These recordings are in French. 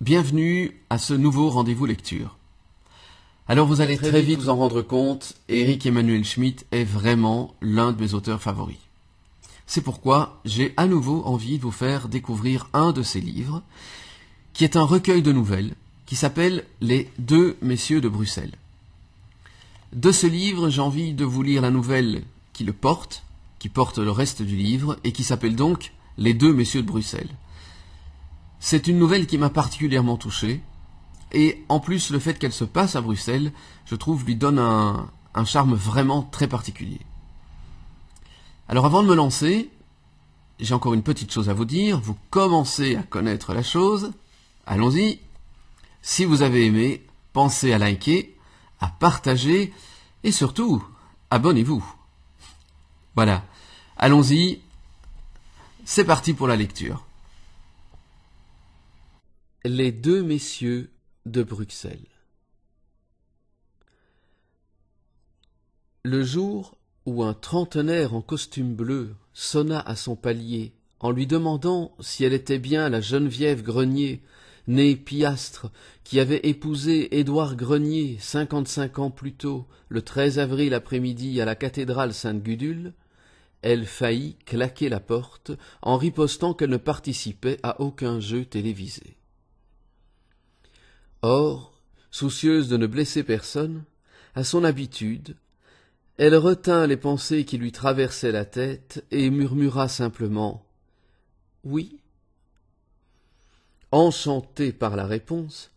Bienvenue à ce nouveau rendez-vous lecture. Alors vous allez très, vite vous en rendre compte, Eric Emmanuel Schmitt est vraiment l'un de mes auteurs favoris. C'est pourquoi j'ai à nouveau envie de vous faire découvrir un de ses livres, qui est un recueil de nouvelles, qui s'appelle Les deux messieurs de Bruxelles. De ce livre, j'ai envie de vous lire la nouvelle qui le porte, qui porte le reste du livre, et qui s'appelle donc Les deux messieurs de Bruxelles. C'est une nouvelle qui m'a particulièrement touché. Et en plus, le fait qu'elle se passe à Bruxelles, je trouve, lui donne un, un charme vraiment très particulier. Alors avant de me lancer, j'ai encore une petite chose à vous dire. Vous commencez à connaître la chose. Allons-y. Si vous avez aimé, pensez à liker, à partager et surtout, abonnez-vous. Voilà. Allons-y. C'est parti pour la lecture. Les deux messieurs de Bruxelles. Le jour où un trentenaire en costume bleu sonna à son palier en lui demandant si elle était bien la Geneviève Grenier, née Piastre, qui avait épousé Édouard Grenier cinquante-cinq ans plus tôt, le 13 avril après-midi à la cathédrale Sainte-Gudule, elle faillit claquer la porte en ripostant qu'elle ne participait à aucun jeu télévisé. Or, soucieuse de ne blesser personne, à son habitude, elle retint les pensées qui lui traversaient la tête et murmura simplement Oui. Enchanté par la réponse,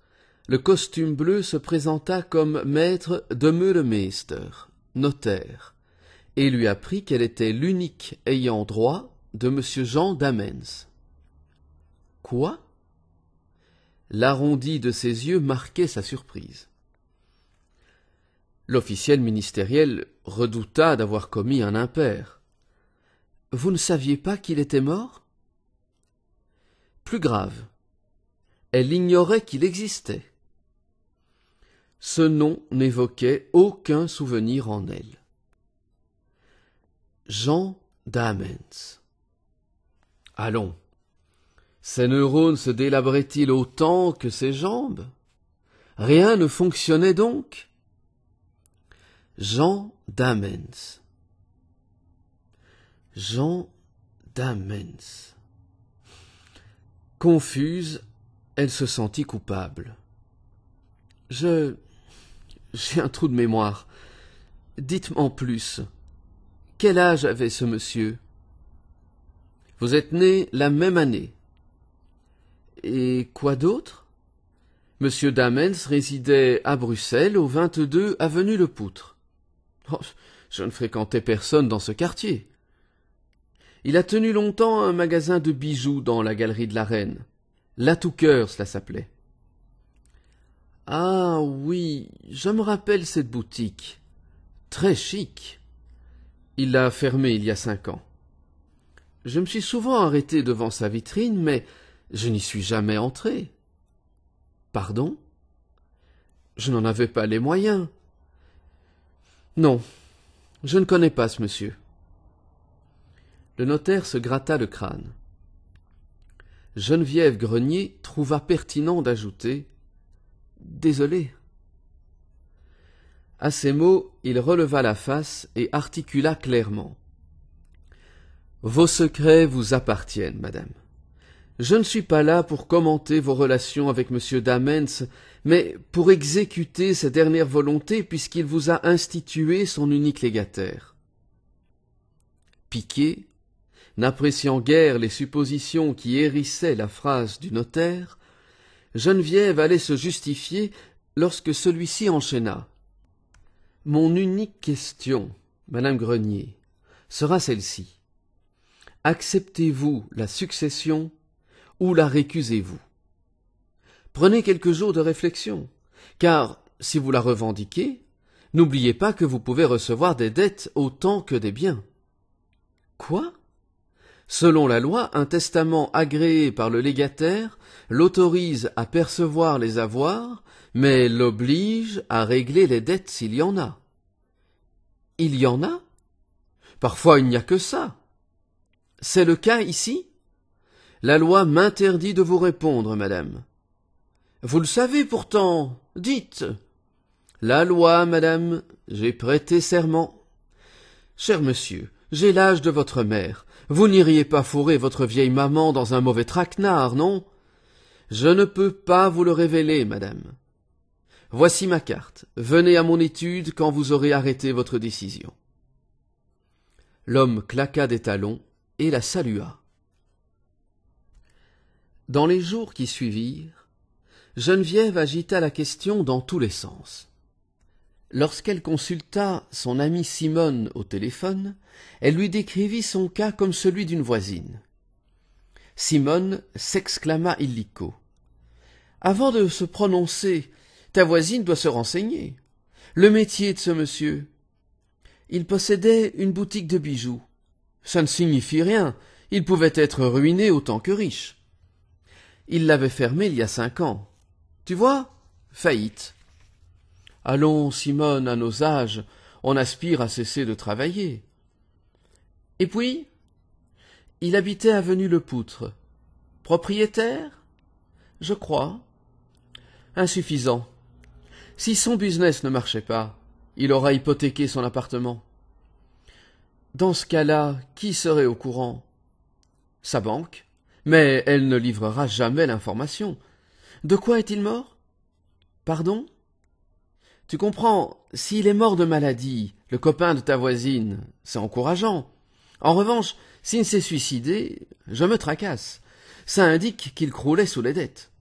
le costume bleu se présenta comme maître de Meulemeester, notaire, et lui apprit qu'elle était l'unique ayant droit de M. Jean Damens. Quoi L'arrondi de ses yeux marquait sa surprise. L'officiel ministériel redouta d'avoir commis un impair. Vous ne saviez pas qu'il était mort Plus grave, elle ignorait qu'il existait. Ce nom n'évoquait aucun souvenir en elle. Jean Damens. Allons, ses neurones se délabraient-ils autant que ses jambes Rien ne fonctionnait donc. Jean Damens. Jean Damens. Confuse, elle se sentit coupable. Je. J'ai un trou de mémoire. dites en plus. Quel âge avait ce monsieur Vous êtes né la même année, et quoi d'autre Monsieur Damens résidait à Bruxelles, au 22 avenue Le Poutre. Oh, je ne fréquentais personne dans ce quartier. Il a tenu longtemps un magasin de bijoux dans la galerie de la Reine. La cœur, cela s'appelait. Ah oui, je me rappelle cette boutique. Très chic. Il l'a fermée il y a cinq ans. Je me suis souvent arrêté devant sa vitrine, mais je n'y suis jamais entré. Pardon? Je n'en avais pas les moyens. Non, je ne connais pas ce monsieur. Le notaire se gratta le crâne. Geneviève Grenier trouva pertinent d'ajouter Désolé. À ces mots, il releva la face et articula clairement. Vos secrets vous appartiennent, madame. Je ne suis pas là pour commenter vos relations avec M. Damens, mais pour exécuter sa dernière volonté puisqu'il vous a institué son unique légataire. Piqué, n'appréciant guère les suppositions qui hérissaient la phrase du notaire, Geneviève allait se justifier lorsque celui-ci enchaîna. Mon unique question, madame Grenier, sera celle-ci. Acceptez-vous la succession ou la récusez-vous Prenez quelques jours de réflexion, car si vous la revendiquez, n'oubliez pas que vous pouvez recevoir des dettes autant que des biens. Quoi Selon la loi, un testament agréé par le légataire l'autorise à percevoir les avoirs, mais l'oblige à régler les dettes s'il y en a. Il y en a Parfois il n'y a que ça. C'est le cas ici la loi m'interdit de vous répondre, madame. Vous le savez pourtant. Dites. La loi, madame, j'ai prêté serment. Cher monsieur, j'ai l'âge de votre mère. Vous n'iriez pas fourrer votre vieille maman dans un mauvais traquenard, non? Je ne peux pas vous le révéler, madame. Voici ma carte. Venez à mon étude quand vous aurez arrêté votre décision. L'homme claqua des talons et la salua. Dans les jours qui suivirent, Geneviève agita la question dans tous les sens. Lorsqu'elle consulta son amie Simone au téléphone, elle lui décrivit son cas comme celui d'une voisine. Simone s'exclama illico. Avant de se prononcer, ta voisine doit se renseigner. Le métier de ce monsieur. Il possédait une boutique de bijoux. Ça ne signifie rien. Il pouvait être ruiné autant que riche. Il l'avait fermé il y a cinq ans. Tu vois Faillite. Allons, Simone, à nos âges, on aspire à cesser de travailler. Et puis Il habitait avenue Le Poutre. Propriétaire Je crois. Insuffisant. Si son business ne marchait pas, il aura hypothéqué son appartement. Dans ce cas-là, qui serait au courant Sa banque mais elle ne livrera jamais l'information. De quoi est-il mort Pardon Tu comprends, s'il est mort de maladie, le copain de ta voisine, c'est encourageant. En revanche, s'il s'est suicidé, je me tracasse. Ça indique qu'il croulait sous les dettes.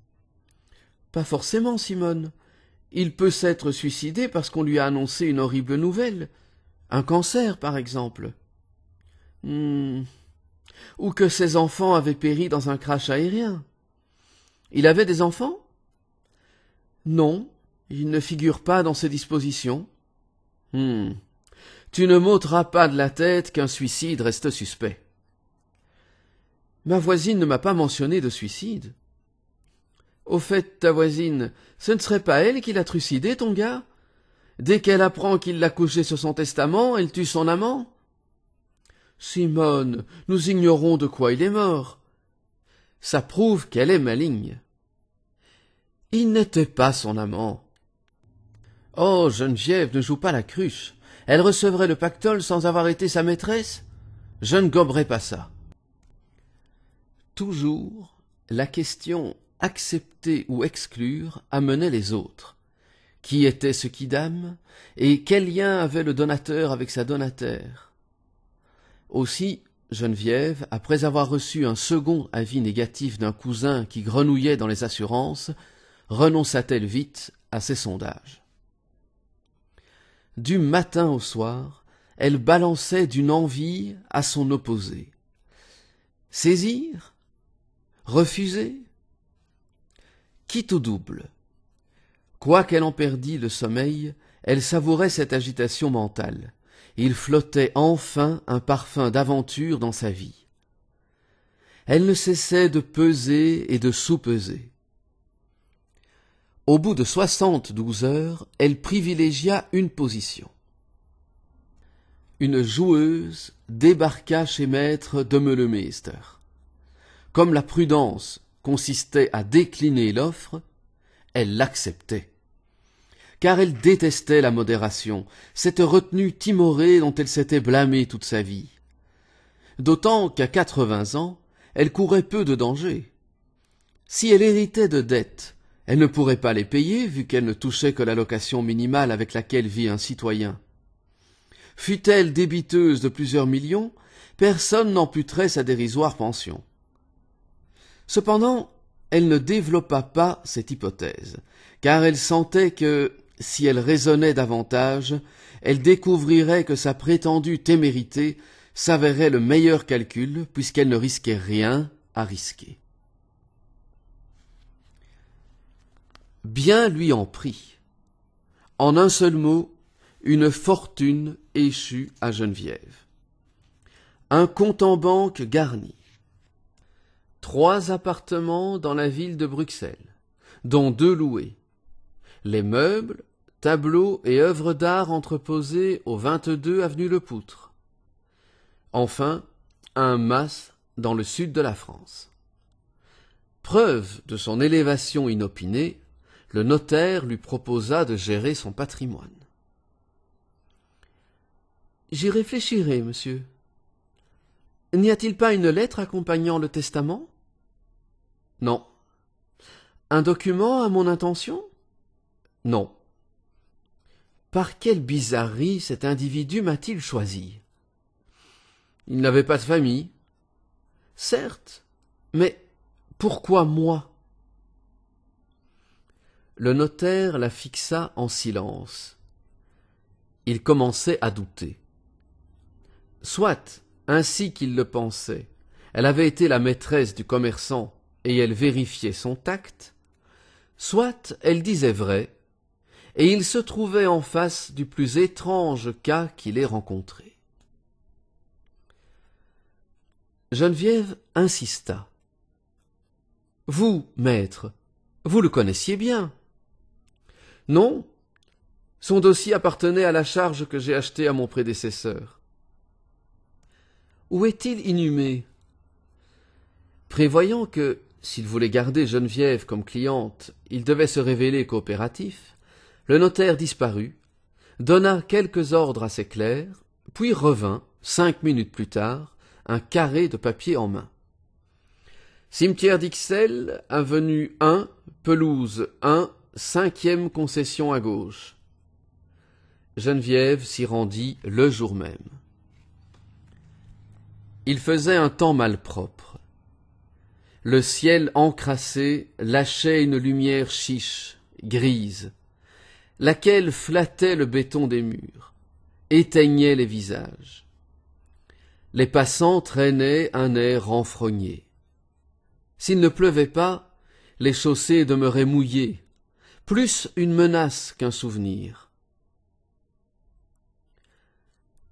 Pas forcément, Simone. Il peut s'être suicidé parce qu'on lui a annoncé une horrible nouvelle. Un cancer, par exemple. Hmm ou que ses enfants avaient péri dans un crash aérien. Il avait des enfants Non, il ne figure pas dans ses dispositions. Hum, Tu ne m'ôteras pas de la tête qu'un suicide reste suspect. Ma voisine ne m'a pas mentionné de suicide. Au fait, ta voisine, ce ne serait pas elle qui l'a trucidé, ton gars Dès qu'elle apprend qu'il l'a couché sur son testament, elle tue son amant Simone, nous ignorons de quoi il est mort. Ça prouve qu'elle est maligne. Il n'était pas son amant. Oh, Geneviève ne joue pas la cruche. Elle recevrait le pactole sans avoir été sa maîtresse Je ne goberai pas ça. Toujours, la question accepter ou exclure amenait les autres. Qui était ce qui dame et quel lien avait le donateur avec sa donataire aussi, Geneviève, après avoir reçu un second avis négatif d'un cousin qui grenouillait dans les assurances, renonça-t-elle vite à ses sondages. Du matin au soir, elle balançait d'une envie à son opposé. Saisir Refuser Quitte au double. Quoiqu'elle en perdît le sommeil, elle savourait cette agitation mentale. Il flottait enfin un parfum d'aventure dans sa vie. Elle ne cessait de peser et de sous-peser. Au bout de soixante-douze heures, elle privilégia une position. Une joueuse débarqua chez maître Melemeister. Comme la prudence consistait à décliner l'offre, elle l'acceptait car elle détestait la modération, cette retenue timorée dont elle s'était blâmée toute sa vie. D'autant qu'à quatre-vingts ans, elle courait peu de dangers. Si elle héritait de dettes, elle ne pourrait pas les payer vu qu'elle ne touchait que la location minimale avec laquelle vit un citoyen. Fût-elle débiteuse de plusieurs millions, personne n'amputerait sa dérisoire pension. Cependant, elle ne développa pas cette hypothèse, car elle sentait que, si elle raisonnait davantage, elle découvrirait que sa prétendue témérité s'avérait le meilleur calcul puisqu'elle ne risquait rien à risquer. Bien lui en prit. En un seul mot, une fortune échue à Geneviève. Un compte en banque garni. Trois appartements dans la ville de Bruxelles, dont deux loués. Les meubles, tableaux et œuvres d'art entreposées au 22 avenue Le Poutre. Enfin, un mas dans le sud de la France. Preuve de son élévation inopinée, le notaire lui proposa de gérer son patrimoine. J'y réfléchirai, monsieur. N'y a-t-il pas une lettre accompagnant le testament Non. Un document à mon intention Non. Par quelle bizarrerie cet individu m'a-t-il choisi Il n'avait pas de famille. Certes, mais pourquoi moi Le notaire la fixa en silence. Il commençait à douter. Soit, ainsi qu'il le pensait, elle avait été la maîtresse du commerçant et elle vérifiait son tact, soit elle disait vrai et il se trouvait en face du plus étrange cas qu'il ait rencontré. Geneviève insista. Vous, maître, vous le connaissiez bien. Non, son dossier appartenait à la charge que j'ai achetée à mon prédécesseur. Où est-il inhumé Prévoyant que, s'il voulait garder Geneviève comme cliente, il devait se révéler coopératif, le notaire disparut, donna quelques ordres à ses clercs, puis revint, cinq minutes plus tard, un carré de papier en main. Cimetière d'Ixelles, avenue 1, pelouse 1, cinquième concession à gauche. Geneviève s'y rendit le jour même. Il faisait un temps malpropre. Le ciel encrassé lâchait une lumière chiche, grise, laquelle flattait le béton des murs, éteignait les visages. Les passants traînaient un air renfrogné. S'il ne pleuvait pas, les chaussées demeuraient mouillées, plus une menace qu'un souvenir.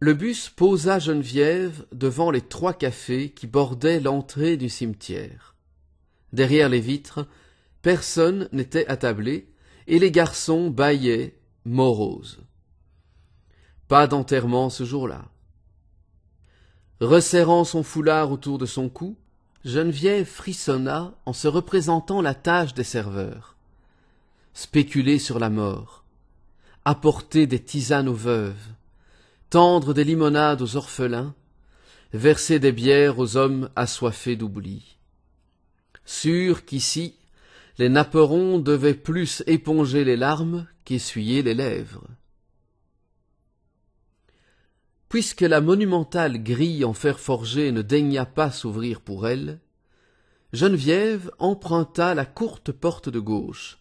Le bus posa Geneviève devant les trois cafés qui bordaient l'entrée du cimetière. Derrière les vitres, personne n'était attablé, et les garçons bâillaient moroses. Pas d'enterrement ce jour-là. Resserrant son foulard autour de son cou, Geneviève frissonna en se représentant la tâche des serveurs. Spéculer sur la mort, apporter des tisanes aux veuves, tendre des limonades aux orphelins, verser des bières aux hommes assoiffés d'oubli. Sûr qu'ici, les napperons devaient plus éponger les larmes qu'essuyer les lèvres. Puisque la monumentale grille en fer forgé ne daigna pas s'ouvrir pour elle, Geneviève emprunta la courte porte de gauche,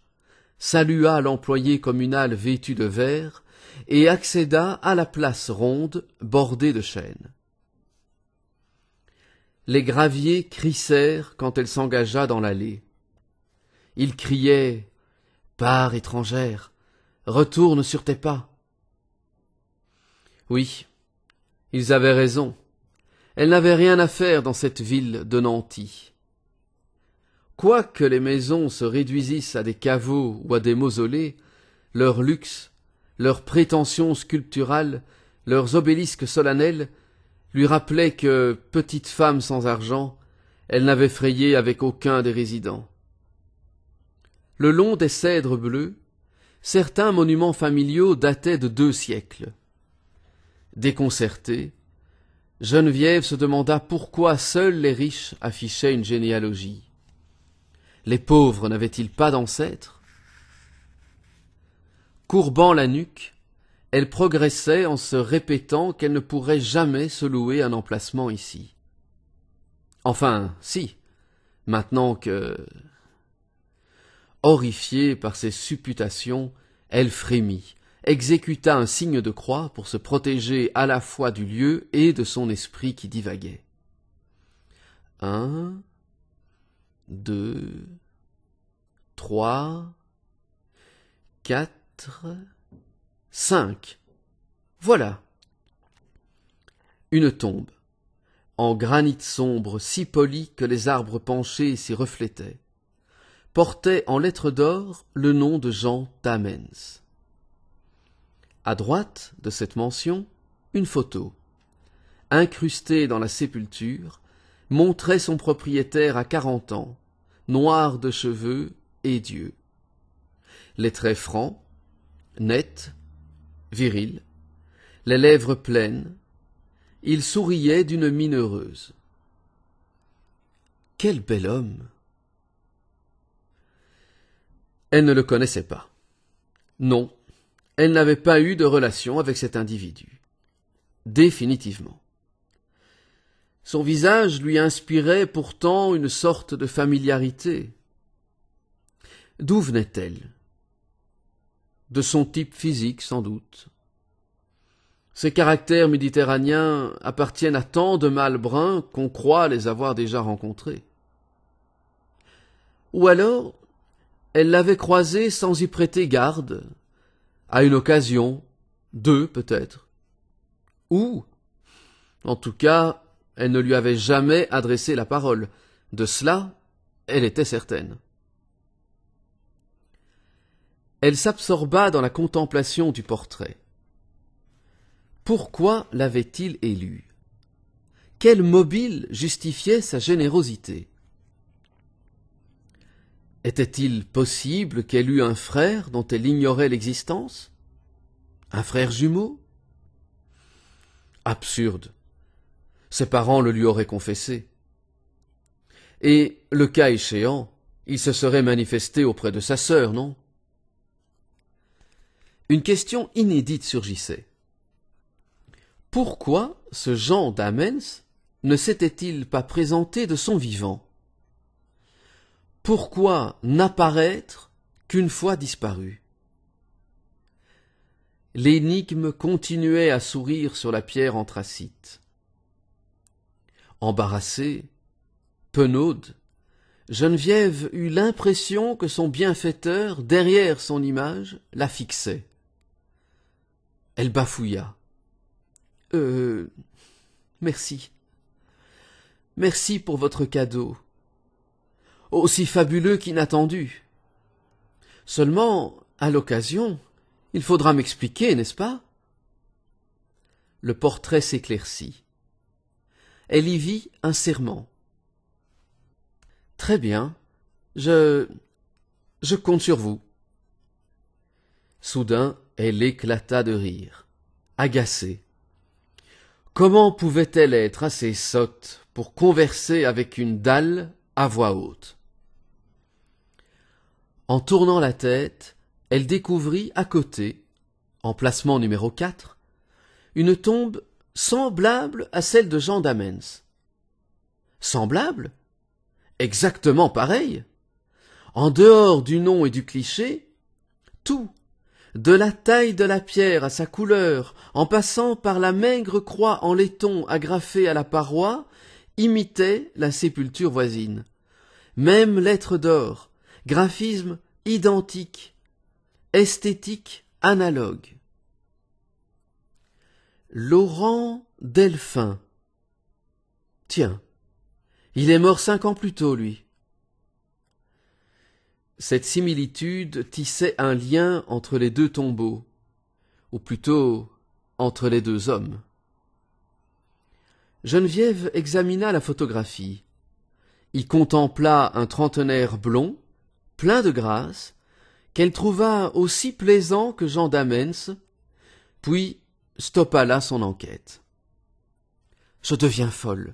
salua l'employé communal vêtu de vert et accéda à la place ronde bordée de chênes. Les graviers crissèrent quand elle s'engagea dans l'allée. Il criait Pars, étrangère, retourne sur tes pas. Oui, ils avaient raison. Elle n'avait rien à faire dans cette ville de Nanty. Quoique les maisons se réduisissent à des caveaux ou à des mausolées, leur luxe, leurs prétentions sculpturales, leurs obélisques solennels, lui rappelaient que, petite femme sans argent, elle n'avait frayé avec aucun des résidents le long des cèdres bleus, certains monuments familiaux dataient de deux siècles. Déconcertée, Geneviève se demanda pourquoi seuls les riches affichaient une généalogie. Les pauvres n'avaient-ils pas d'ancêtres Courbant la nuque, elle progressait en se répétant qu'elle ne pourrait jamais se louer un emplacement ici. Enfin, si, maintenant que Horrifiée par ces supputations, elle frémit, exécuta un signe de croix pour se protéger à la fois du lieu et de son esprit qui divaguait. Un, deux, trois, quatre, cinq. Voilà. Une tombe, en granit sombre si poli que les arbres penchés s'y reflétaient portait en lettres d'or le nom de Jean Tamens. À droite de cette mention, une photo, incrustée dans la sépulture, montrait son propriétaire à quarante ans, noir de cheveux et Dieu. Les traits francs, nets, virils, les lèvres pleines, il souriait d'une mine heureuse. Quel bel homme elle ne le connaissait pas. Non, elle n'avait pas eu de relation avec cet individu. Définitivement. Son visage lui inspirait pourtant une sorte de familiarité. D'où venait-elle De son type physique, sans doute. Ses caractères méditerranéens appartiennent à tant de mâles bruns qu'on croit les avoir déjà rencontrés. Ou alors, elle l'avait croisé sans y prêter garde, à une occasion, deux peut-être. Ou, en tout cas, elle ne lui avait jamais adressé la parole. De cela, elle était certaine. Elle s'absorba dans la contemplation du portrait. Pourquoi l'avait-il élu Quel mobile justifiait sa générosité était-il possible qu'elle eût un frère dont elle ignorait l'existence Un frère jumeau Absurde. Ses parents le lui auraient confessé. Et, le cas échéant, il se serait manifesté auprès de sa sœur, non Une question inédite surgissait. Pourquoi ce Jean d'Amens ne s'était-il pas présenté de son vivant pourquoi n'apparaître qu'une fois disparu? L'énigme continuait à sourire sur la pierre anthracite. Embarrassée, penaude, Geneviève eut l'impression que son bienfaiteur, derrière son image, la fixait. Elle bafouilla. Euh. Merci. Merci pour votre cadeau aussi fabuleux qu'inattendu. Seulement, à l'occasion, il faudra m'expliquer, n'est-ce pas Le portrait s'éclaircit. Elle y vit un serment. Très bien, je. je compte sur vous. Soudain, elle éclata de rire, agacée. Comment pouvait-elle être assez sotte pour converser avec une dalle à voix haute en tournant la tête, elle découvrit à côté, emplacement numéro 4, une tombe semblable à celle de Jean d'Amens. Semblable Exactement pareil En dehors du nom et du cliché, tout, de la taille de la pierre à sa couleur, en passant par la maigre croix en laiton agrafée à la paroi, imitait la sépulture voisine. Même lettre d'or, graphisme identique, esthétique analogue. Laurent Delphin. Tiens, il est mort cinq ans plus tôt, lui. Cette similitude tissait un lien entre les deux tombeaux, ou plutôt entre les deux hommes. Geneviève examina la photographie. Il contempla un trentenaire blond, plein de grâce, qu'elle trouva aussi plaisant que Jean d'Amens, puis stoppa là son enquête. Je deviens folle.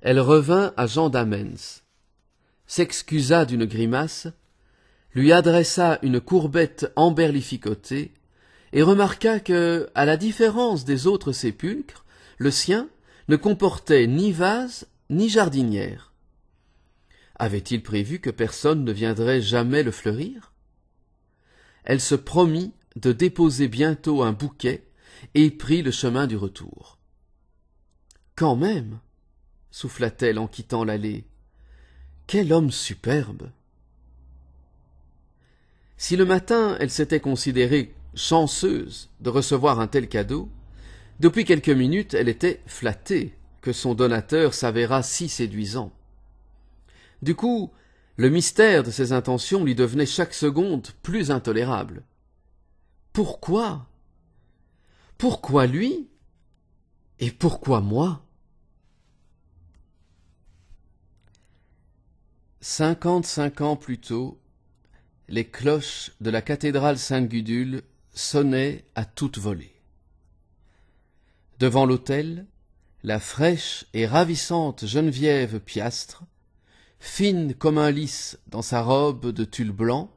Elle revint à Jean d'Amens, s'excusa d'une grimace, lui adressa une courbette emberlificotée, et remarqua que, à la différence des autres sépulcres, le sien ne comportait ni vase ni jardinière. Avait-il prévu que personne ne viendrait jamais le fleurir Elle se promit de déposer bientôt un bouquet et prit le chemin du retour. Quand même souffla-t-elle en quittant l'allée. Quel homme superbe Si le matin elle s'était considérée chanceuse de recevoir un tel cadeau, depuis quelques minutes elle était flattée que son donateur s'avéra si séduisant. Du coup, le mystère de ses intentions lui devenait chaque seconde plus intolérable. Pourquoi Pourquoi lui Et pourquoi moi Cinquante-cinq ans plus tôt, les cloches de la cathédrale Sainte-Gudule sonnaient à toute volée. Devant l'autel, la fraîche et ravissante Geneviève Piastre fine comme un lys dans sa robe de tulle blanc,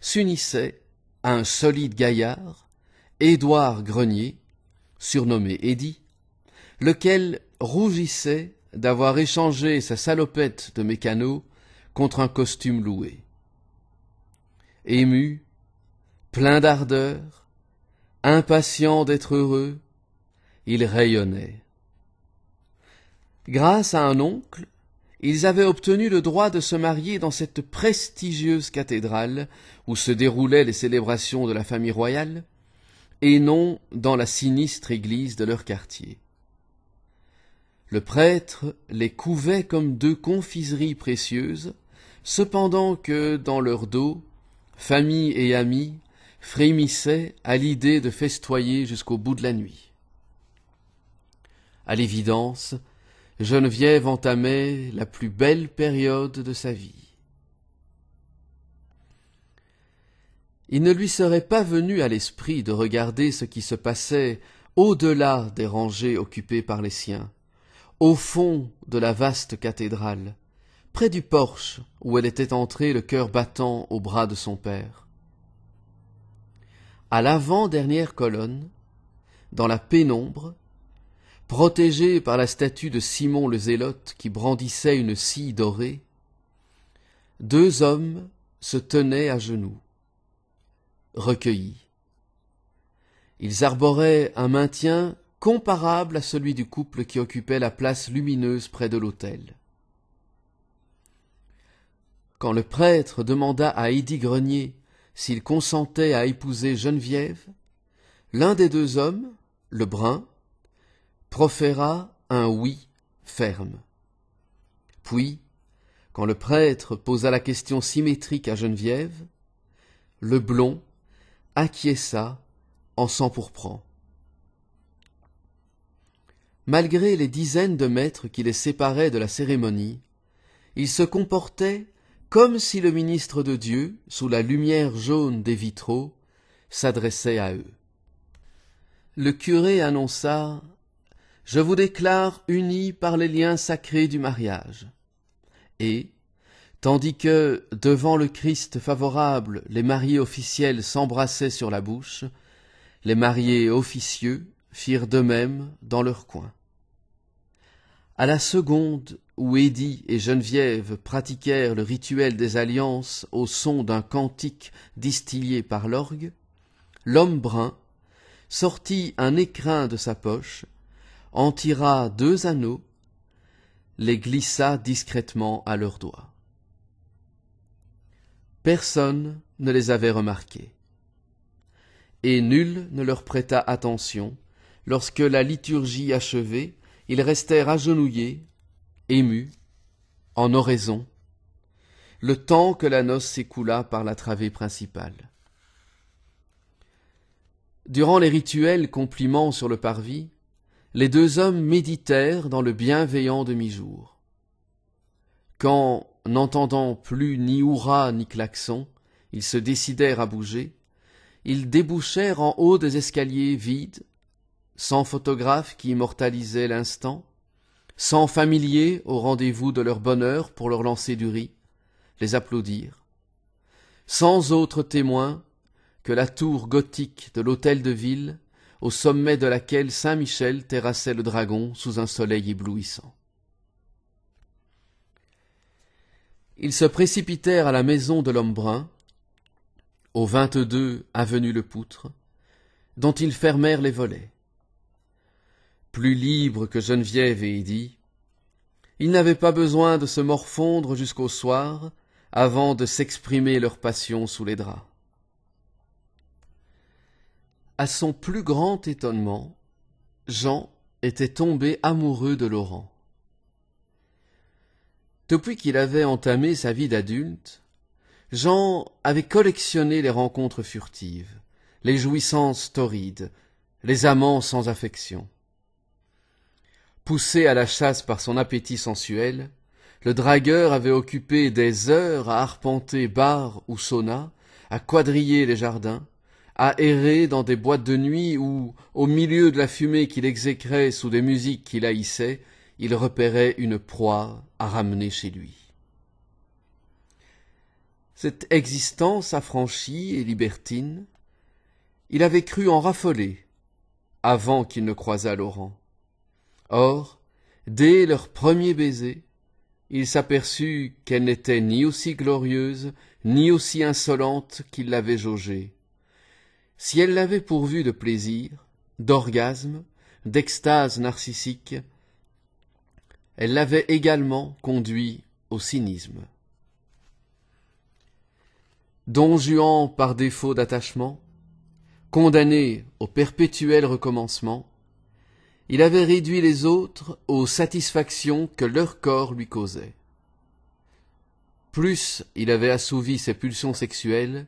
s'unissait à un solide gaillard, Édouard Grenier, surnommé Eddie, lequel rougissait d'avoir échangé sa salopette de mécano contre un costume loué. Ému, plein d'ardeur, impatient d'être heureux, il rayonnait. Grâce à un oncle, ils avaient obtenu le droit de se marier dans cette prestigieuse cathédrale où se déroulaient les célébrations de la famille royale, et non dans la sinistre église de leur quartier. Le prêtre les couvait comme deux confiseries précieuses, cependant que, dans leur dos, famille et amis frémissaient à l'idée de festoyer jusqu'au bout de la nuit. À l'évidence, Geneviève entamait la plus belle période de sa vie. Il ne lui serait pas venu à l'esprit de regarder ce qui se passait au-delà des rangées occupées par les siens, au fond de la vaste cathédrale, près du porche où elle était entrée le cœur battant au bras de son père. À l'avant-dernière colonne, dans la pénombre, protégé par la statue de Simon le Zélote qui brandissait une scie dorée, deux hommes se tenaient à genoux, recueillis. Ils arboraient un maintien comparable à celui du couple qui occupait la place lumineuse près de l'autel. Quand le prêtre demanda à Eddy Grenier s'il consentait à épouser Geneviève, l'un des deux hommes, le brun, proféra un oui ferme. Puis, quand le prêtre posa la question symétrique à Geneviève, le blond acquiesça en s'empourprant. Malgré les dizaines de mètres qui les séparaient de la cérémonie, ils se comportaient comme si le ministre de Dieu, sous la lumière jaune des vitraux, s'adressait à eux. Le curé annonça je vous déclare unis par les liens sacrés du mariage. Et, tandis que, devant le Christ favorable, les mariés officiels s'embrassaient sur la bouche, les mariés officieux firent de même dans leur coin. À la seconde où Édie et Geneviève pratiquèrent le rituel des alliances au son d'un cantique distillé par l'orgue, l'homme brun sortit un écrin de sa poche, en tira deux anneaux, les glissa discrètement à leurs doigts. Personne ne les avait remarqués, et nul ne leur prêta attention lorsque la liturgie achevée, ils restèrent agenouillés, émus, en oraison, le temps que la noce s'écoula par la travée principale. Durant les rituels compliments sur le parvis, les deux hommes méditèrent dans le bienveillant demi-jour. Quand, n'entendant plus ni hurrah ni klaxon, ils se décidèrent à bouger, ils débouchèrent en haut des escaliers vides, sans photographe qui immortalisait l'instant, sans familier au rendez-vous de leur bonheur pour leur lancer du riz, les applaudir, sans autre témoin que la tour gothique de l'hôtel de ville au sommet de laquelle Saint Michel terrassait le dragon sous un soleil éblouissant. Ils se précipitèrent à la maison de l'homme brun, au 22 avenue Le Poutre, dont ils fermèrent les volets. Plus libres que Geneviève et Eddy, ils n'avaient pas besoin de se morfondre jusqu'au soir avant de s'exprimer leur passion sous les draps. À son plus grand étonnement, Jean était tombé amoureux de Laurent. Depuis qu'il avait entamé sa vie d'adulte, Jean avait collectionné les rencontres furtives, les jouissances torrides, les amants sans affection. Poussé à la chasse par son appétit sensuel, le dragueur avait occupé des heures à arpenter bar ou sauna, à quadriller les jardins, à errer dans des boîtes de nuit où, au milieu de la fumée qu'il exécrait sous des musiques qu'il haïssait, il repérait une proie à ramener chez lui. Cette existence affranchie et libertine, il avait cru en raffoler avant qu'il ne croisât Laurent. Or, dès leur premier baiser, il s'aperçut qu'elle n'était ni aussi glorieuse, ni aussi insolente qu'il l'avait jaugée si elle l'avait pourvu de plaisir, d'orgasme, d'extase narcissique, elle l'avait également conduit au cynisme. Don Juan par défaut d'attachement, condamné au perpétuel recommencement, il avait réduit les autres aux satisfactions que leur corps lui causait. Plus il avait assouvi ses pulsions sexuelles,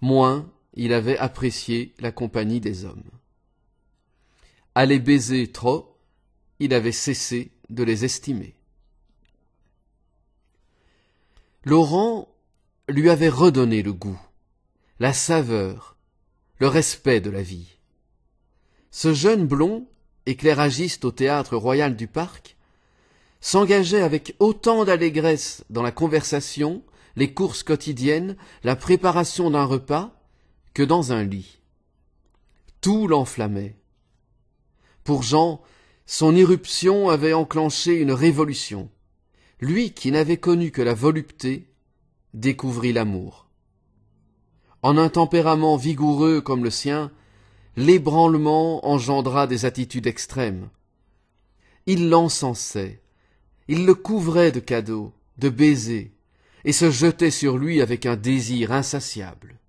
moins il avait apprécié la compagnie des hommes. À les baiser trop, il avait cessé de les estimer. Laurent lui avait redonné le goût, la saveur, le respect de la vie. Ce jeune blond, éclairagiste au théâtre royal du parc, s'engageait avec autant d'allégresse dans la conversation, les courses quotidiennes, la préparation d'un repas, que dans un lit. Tout l'enflammait. Pour Jean, son irruption avait enclenché une révolution. Lui qui n'avait connu que la volupté découvrit l'amour. En un tempérament vigoureux comme le sien, l'ébranlement engendra des attitudes extrêmes. Il l'encensait, il le couvrait de cadeaux, de baisers, et se jetait sur lui avec un désir insatiable.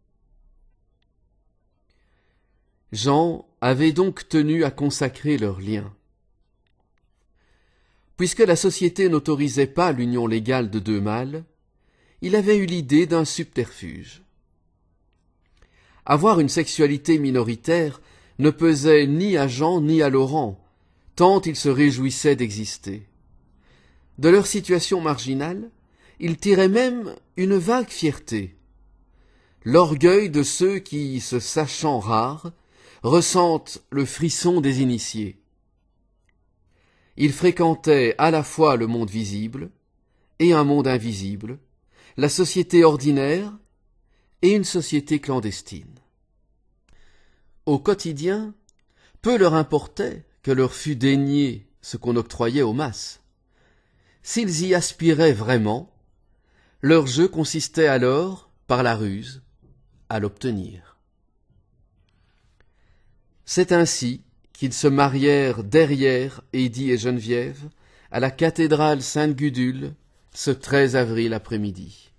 Jean avait donc tenu à consacrer leurs liens. Puisque la société n'autorisait pas l'union légale de deux mâles, il avait eu l'idée d'un subterfuge. Avoir une sexualité minoritaire ne pesait ni à Jean ni à Laurent, tant ils se réjouissaient d'exister. De leur situation marginale, ils tiraient même une vague fierté. L'orgueil de ceux qui, se sachant rares, ressentent le frisson des initiés. Ils fréquentaient à la fois le monde visible et un monde invisible, la société ordinaire et une société clandestine. Au quotidien, peu leur importait que leur fût dénié ce qu'on octroyait aux masses. S'ils y aspiraient vraiment, leur jeu consistait alors, par la ruse, à l'obtenir. C'est ainsi qu'ils se marièrent derrière Eddy et Geneviève à la cathédrale Sainte-Gudule ce 13 avril après-midi.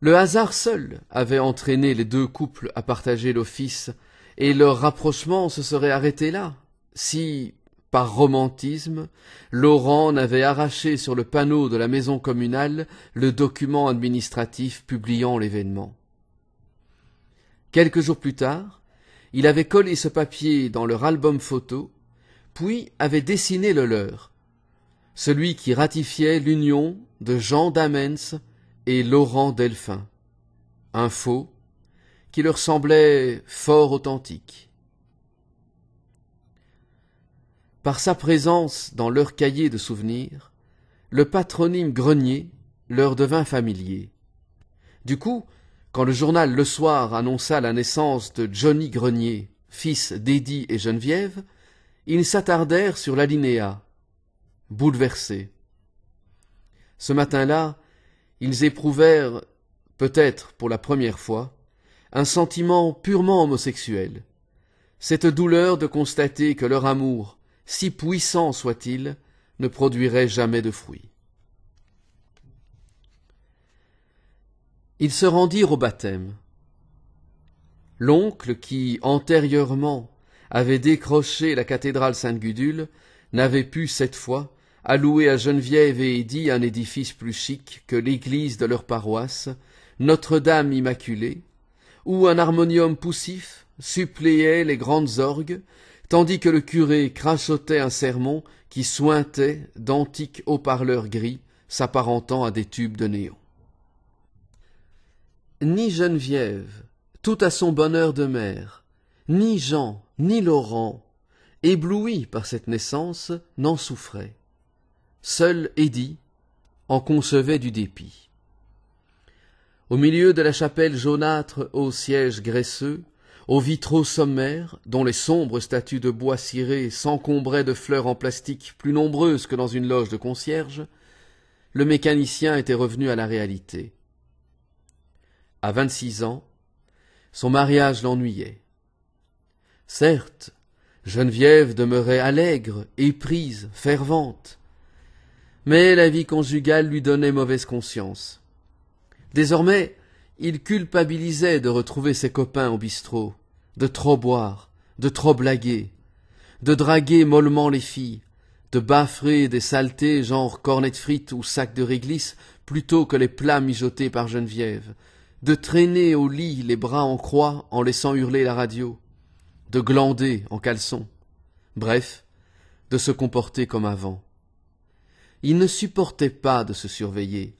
Le hasard seul avait entraîné les deux couples à partager l'office, et leur rapprochement se serait arrêté là, si, par romantisme, Laurent n'avait arraché sur le panneau de la maison communale le document administratif publiant l'événement. Quelques jours plus tard, il avait collé ce papier dans leur album photo, puis avait dessiné le leur, celui qui ratifiait l'union de Jean Damens et Laurent Delphin. Un faux qui leur semblait fort authentique. Par sa présence dans leur cahier de souvenirs, le patronyme grenier leur devint familier. Du coup, quand le journal Le Soir annonça la naissance de Johnny Grenier, fils d'Eddie et Geneviève, ils s'attardèrent sur l'alinéa, bouleversés. Ce matin-là, ils éprouvèrent, peut-être pour la première fois, un sentiment purement homosexuel. Cette douleur de constater que leur amour, si puissant soit-il, ne produirait jamais de fruits. ils se rendirent au baptême. L'oncle, qui antérieurement avait décroché la cathédrale Sainte-Gudule, n'avait pu cette fois allouer à Geneviève et Eddy un édifice plus chic que l'église de leur paroisse, Notre-Dame Immaculée, où un harmonium poussif suppléait les grandes orgues, tandis que le curé crachotait un sermon qui sointait d'antiques haut-parleurs gris s'apparentant à des tubes de néon ni Geneviève, tout à son bonheur de mère, ni Jean, ni Laurent, éblouis par cette naissance, n'en souffraient. Seul Eddie en concevait du dépit. Au milieu de la chapelle jaunâtre aux sièges graisseux, aux vitraux sommaires, dont les sombres statues de bois ciré s'encombraient de fleurs en plastique plus nombreuses que dans une loge de concierge, le mécanicien était revenu à la réalité à vingt-six ans, son mariage l'ennuyait. Certes, Geneviève demeurait allègre, éprise, fervente, mais la vie conjugale lui donnait mauvaise conscience. Désormais, il culpabilisait de retrouver ses copains au bistrot, de trop boire, de trop blaguer, de draguer mollement les filles, de baffrer des saletés genre cornet de frites ou sacs de réglisse plutôt que les plats mijotés par Geneviève, de traîner au lit les bras en croix en laissant hurler la radio, de glander en caleçon, bref, de se comporter comme avant. Il ne supportait pas de se surveiller,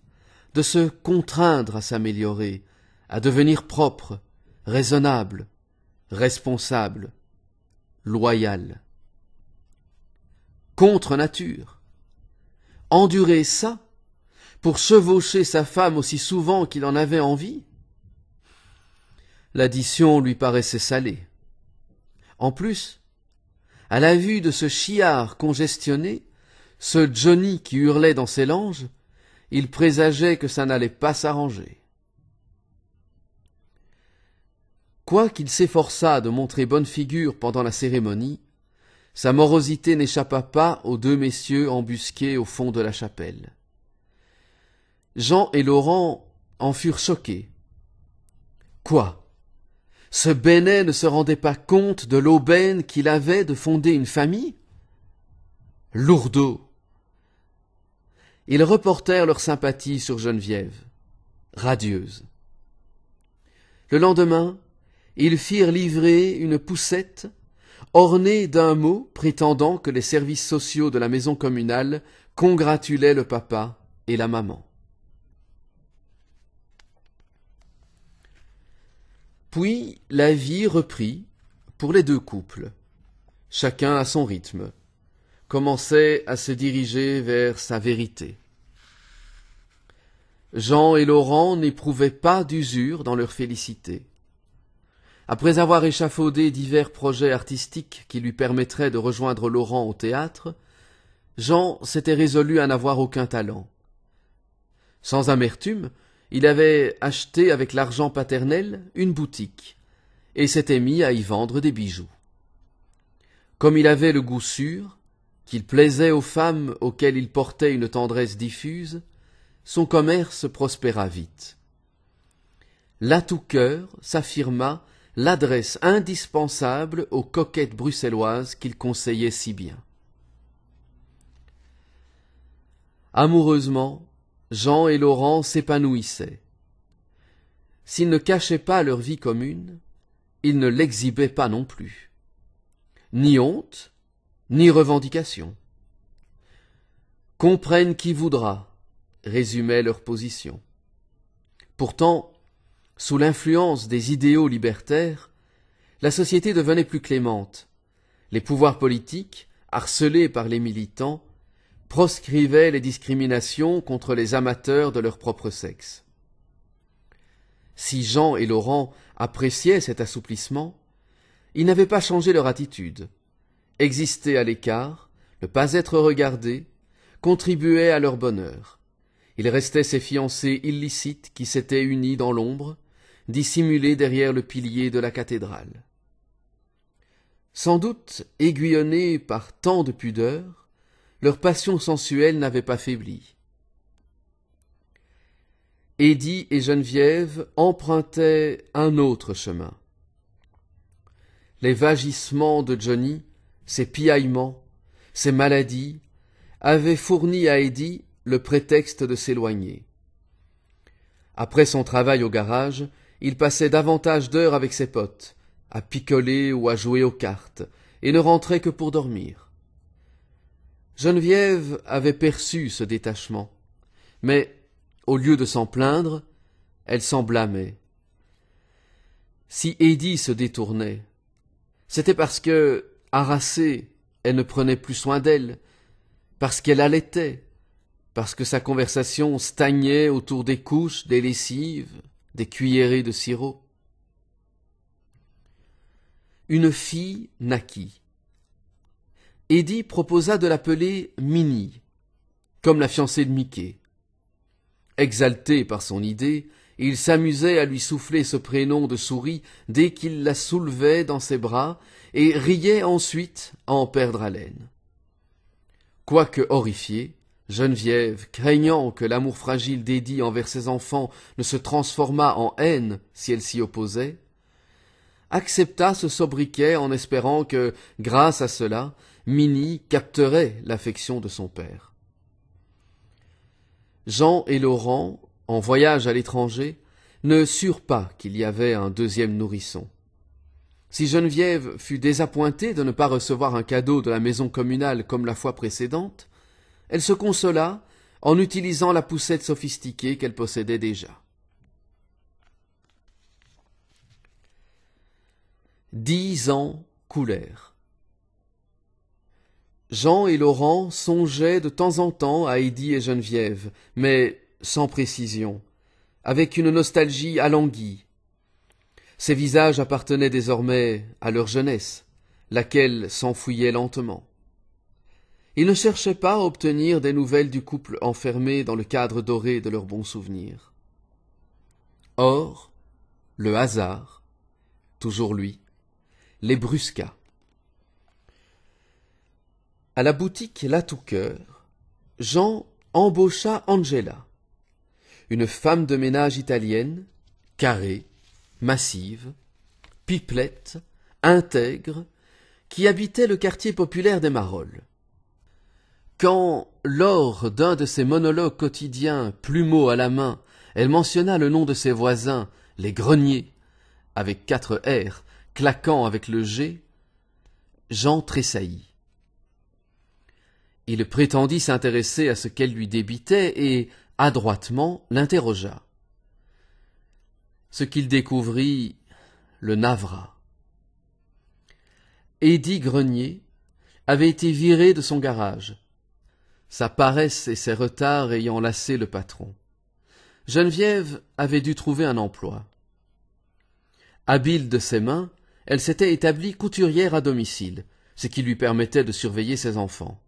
de se contraindre à s'améliorer, à devenir propre, raisonnable, responsable, loyal. Contre nature. Endurer ça pour chevaucher sa femme aussi souvent qu'il en avait envie L'addition lui paraissait salée. En plus, à la vue de ce chiard congestionné, ce Johnny qui hurlait dans ses langes, il présageait que ça n'allait pas s'arranger. Quoiqu'il s'efforçât de montrer bonne figure pendant la cérémonie, sa morosité n'échappa pas aux deux messieurs embusqués au fond de la chapelle. Jean et Laurent en furent choqués. Quoi ce Bénet ne se rendait pas compte de l'aubaine qu'il avait de fonder une famille Lourdeau Ils reportèrent leur sympathie sur Geneviève, radieuse. Le lendemain, ils firent livrer une poussette ornée d'un mot prétendant que les services sociaux de la maison communale congratulaient le papa et la maman. Puis la vie reprit pour les deux couples, chacun à son rythme, commençait à se diriger vers sa vérité. Jean et Laurent n'éprouvaient pas d'usure dans leur félicité. Après avoir échafaudé divers projets artistiques qui lui permettraient de rejoindre Laurent au théâtre, Jean s'était résolu à n'avoir aucun talent. Sans amertume, il avait acheté avec l'argent paternel une boutique, et s'était mis à y vendre des bijoux. Comme il avait le goût sûr, qu'il plaisait aux femmes auxquelles il portait une tendresse diffuse, son commerce prospéra vite. Là tout cœur s'affirma l'adresse indispensable aux coquettes bruxelloises qu'il conseillait si bien. Amoureusement, Jean et Laurent s'épanouissaient. S'ils ne cachaient pas leur vie commune, ils ne l'exhibaient pas non plus. Ni honte, ni revendication. Comprennent qui voudra, résumait leur position. Pourtant, sous l'influence des idéaux libertaires, la société devenait plus clémente. Les pouvoirs politiques, harcelés par les militants, proscrivait les discriminations contre les amateurs de leur propre sexe. Si Jean et Laurent appréciaient cet assouplissement, ils n'avaient pas changé leur attitude. Exister à l'écart, ne pas être regardés, contribuait à leur bonheur. Il restait ces fiancés illicites qui s'étaient unis dans l'ombre, dissimulés derrière le pilier de la cathédrale. Sans doute aiguillonnés par tant de pudeur, leur passion sensuelle n'avait pas faibli. Eddie et Geneviève empruntaient un autre chemin. Les vagissements de Johnny, ses piaillements, ses maladies, avaient fourni à Eddie le prétexte de s'éloigner. Après son travail au garage, il passait davantage d'heures avec ses potes, à picoler ou à jouer aux cartes, et ne rentrait que pour dormir. Geneviève avait perçu ce détachement, mais, au lieu de s'en plaindre, elle s'en blâmait. Si Eddie se détournait, c'était parce que, harassée, elle ne prenait plus soin d'elle, parce qu'elle allaitait, parce que sa conversation stagnait autour des couches, des lessives, des cuillerées de sirop. Une fille naquit. Eddie proposa de l'appeler Minnie, comme la fiancée de Mickey. Exalté par son idée, il s'amusait à lui souffler ce prénom de souris dès qu'il la soulevait dans ses bras et riait ensuite à en perdre haleine. Quoique horrifiée, Geneviève, craignant que l'amour fragile d'Eddie envers ses enfants ne se transformât en haine si elle s'y opposait, accepta ce sobriquet en espérant que, grâce à cela, Minnie capterait l'affection de son père. Jean et Laurent, en voyage à l'étranger, ne surent pas qu'il y avait un deuxième nourrisson. Si Geneviève fut désappointée de ne pas recevoir un cadeau de la maison communale comme la fois précédente, elle se consola en utilisant la poussette sophistiquée qu'elle possédait déjà. Dix ans coulèrent. Jean et Laurent songeaient de temps en temps à Heidi et Geneviève, mais sans précision, avec une nostalgie alanguie. Ces visages appartenaient désormais à leur jeunesse, laquelle s'enfouillait lentement. Ils ne cherchaient pas à obtenir des nouvelles du couple enfermé dans le cadre doré de leurs bons souvenirs. Or, le hasard, toujours lui, les brusqua. À la boutique La Toucœur, Jean embaucha Angela, une femme de ménage italienne, carrée, massive, pipelette, intègre, qui habitait le quartier populaire des Marolles. Quand, lors d'un de ses monologues quotidiens, plumeau à la main, elle mentionna le nom de ses voisins, les greniers, avec quatre R, claquant avec le G, Jean tressaillit. Il prétendit s'intéresser à ce qu'elle lui débitait et, adroitement, l'interrogea. Ce qu'il découvrit le navra. Eddy Grenier avait été viré de son garage, sa paresse et ses retards ayant lassé le patron. Geneviève avait dû trouver un emploi. Habile de ses mains, elle s'était établie couturière à domicile, ce qui lui permettait de surveiller ses enfants.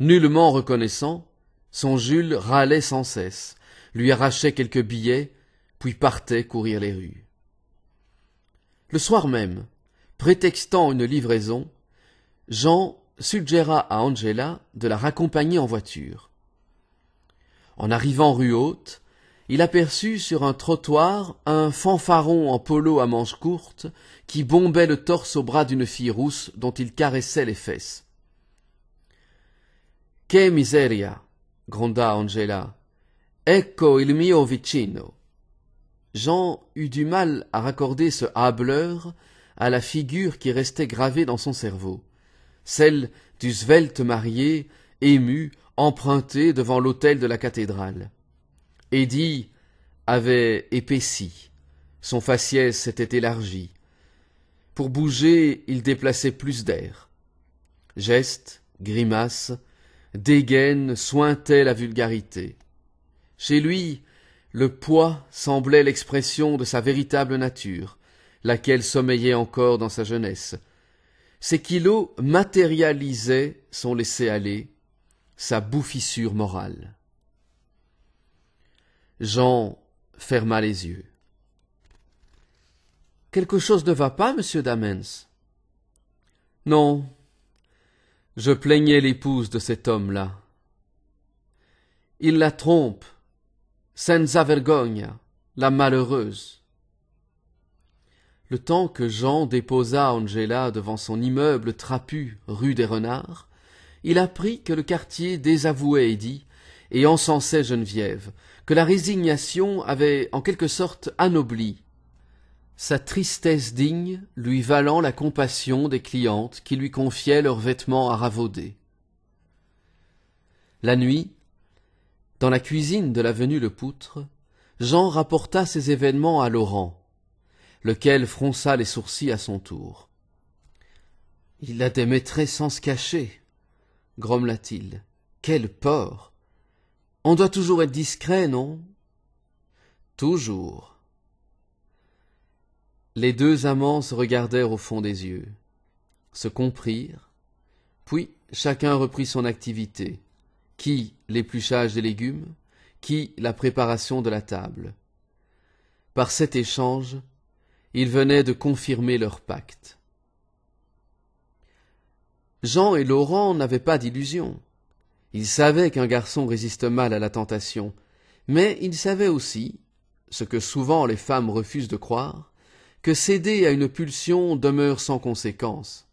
Nullement reconnaissant, son Jules râlait sans cesse, lui arrachait quelques billets, puis partait courir les rues. Le soir même, prétextant une livraison, Jean suggéra à Angela de la raccompagner en voiture. En arrivant rue Haute, il aperçut sur un trottoir un fanfaron en polo à manches courtes qui bombait le torse au bras d'une fille rousse dont il caressait les fesses. Che miseria! gronda Angela. Ecco il mio vicino. Jean eut du mal à raccorder ce hableur à la figure qui restait gravée dans son cerveau, celle du svelte marié, ému, emprunté devant l'autel de la cathédrale. Eddy avait épaissi, son faciès s'était élargi. Pour bouger, il déplaçait plus d'air. Gestes, grimaces, dégaine sointait la vulgarité. Chez lui, le poids semblait l'expression de sa véritable nature, laquelle sommeillait encore dans sa jeunesse. Ses kilos matérialisaient son laisser-aller, sa bouffissure morale. Jean ferma les yeux. Quelque chose ne va pas, monsieur Damens Non, je plaignais l'épouse de cet homme-là. Il la trompe, senza vergogna, la malheureuse. Le temps que Jean déposa Angela devant son immeuble trapu, rue des Renards, il apprit que le quartier désavouait Eddie et encensait Geneviève, que la résignation avait en quelque sorte anobli sa tristesse digne lui valant la compassion des clientes qui lui confiaient leurs vêtements à ravauder. La nuit, dans la cuisine de l'avenue Le Poutre, Jean rapporta ces événements à Laurent, lequel fronça les sourcils à son tour. Il la démettrait sans se cacher, grommela-t-il. Quel porc On doit toujours être discret, non Toujours. Les deux amants se regardèrent au fond des yeux, se comprirent, puis chacun reprit son activité, qui l'épluchage des légumes, qui la préparation de la table. Par cet échange, ils venaient de confirmer leur pacte. Jean et Laurent n'avaient pas d'illusion. Ils savaient qu'un garçon résiste mal à la tentation, mais ils savaient aussi, ce que souvent les femmes refusent de croire, que céder à une pulsion demeure sans conséquence.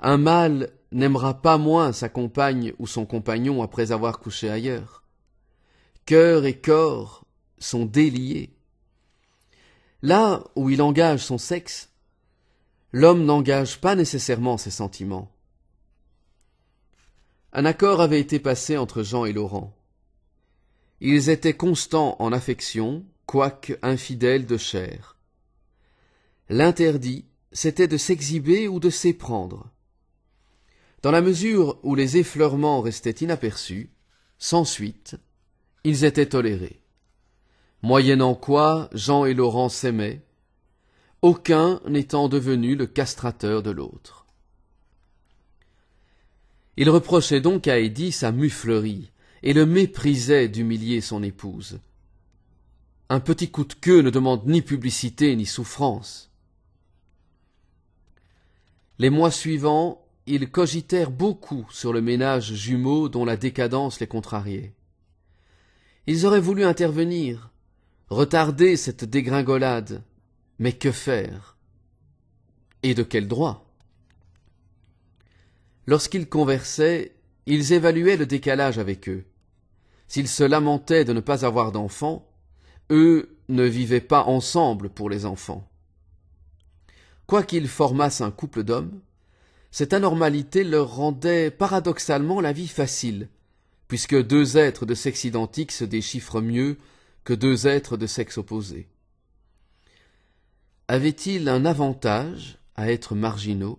Un mâle n'aimera pas moins sa compagne ou son compagnon après avoir couché ailleurs. Cœur et corps sont déliés. Là où il engage son sexe, l'homme n'engage pas nécessairement ses sentiments. Un accord avait été passé entre Jean et Laurent. Ils étaient constants en affection, quoique infidèles de chair. L'interdit, c'était de s'exhiber ou de s'éprendre. Dans la mesure où les effleurements restaient inaperçus, sans suite, ils étaient tolérés. Moyennant quoi, Jean et Laurent s'aimaient, aucun n'étant devenu le castrateur de l'autre. Il reprochait donc à Édie sa muflerie, et le méprisait d'humilier son épouse. Un petit coup de queue ne demande ni publicité ni souffrance. Les mois suivants, ils cogitèrent beaucoup sur le ménage jumeau dont la décadence les contrariait. Ils auraient voulu intervenir, retarder cette dégringolade, mais que faire Et de quel droit Lorsqu'ils conversaient, ils évaluaient le décalage avec eux. S'ils se lamentaient de ne pas avoir d'enfants, eux ne vivaient pas ensemble pour les enfants. Quoiqu'ils formassent un couple d'hommes, cette anormalité leur rendait paradoxalement la vie facile, puisque deux êtres de sexe identique se déchiffrent mieux que deux êtres de sexe opposé. Avaient-ils un avantage à être marginaux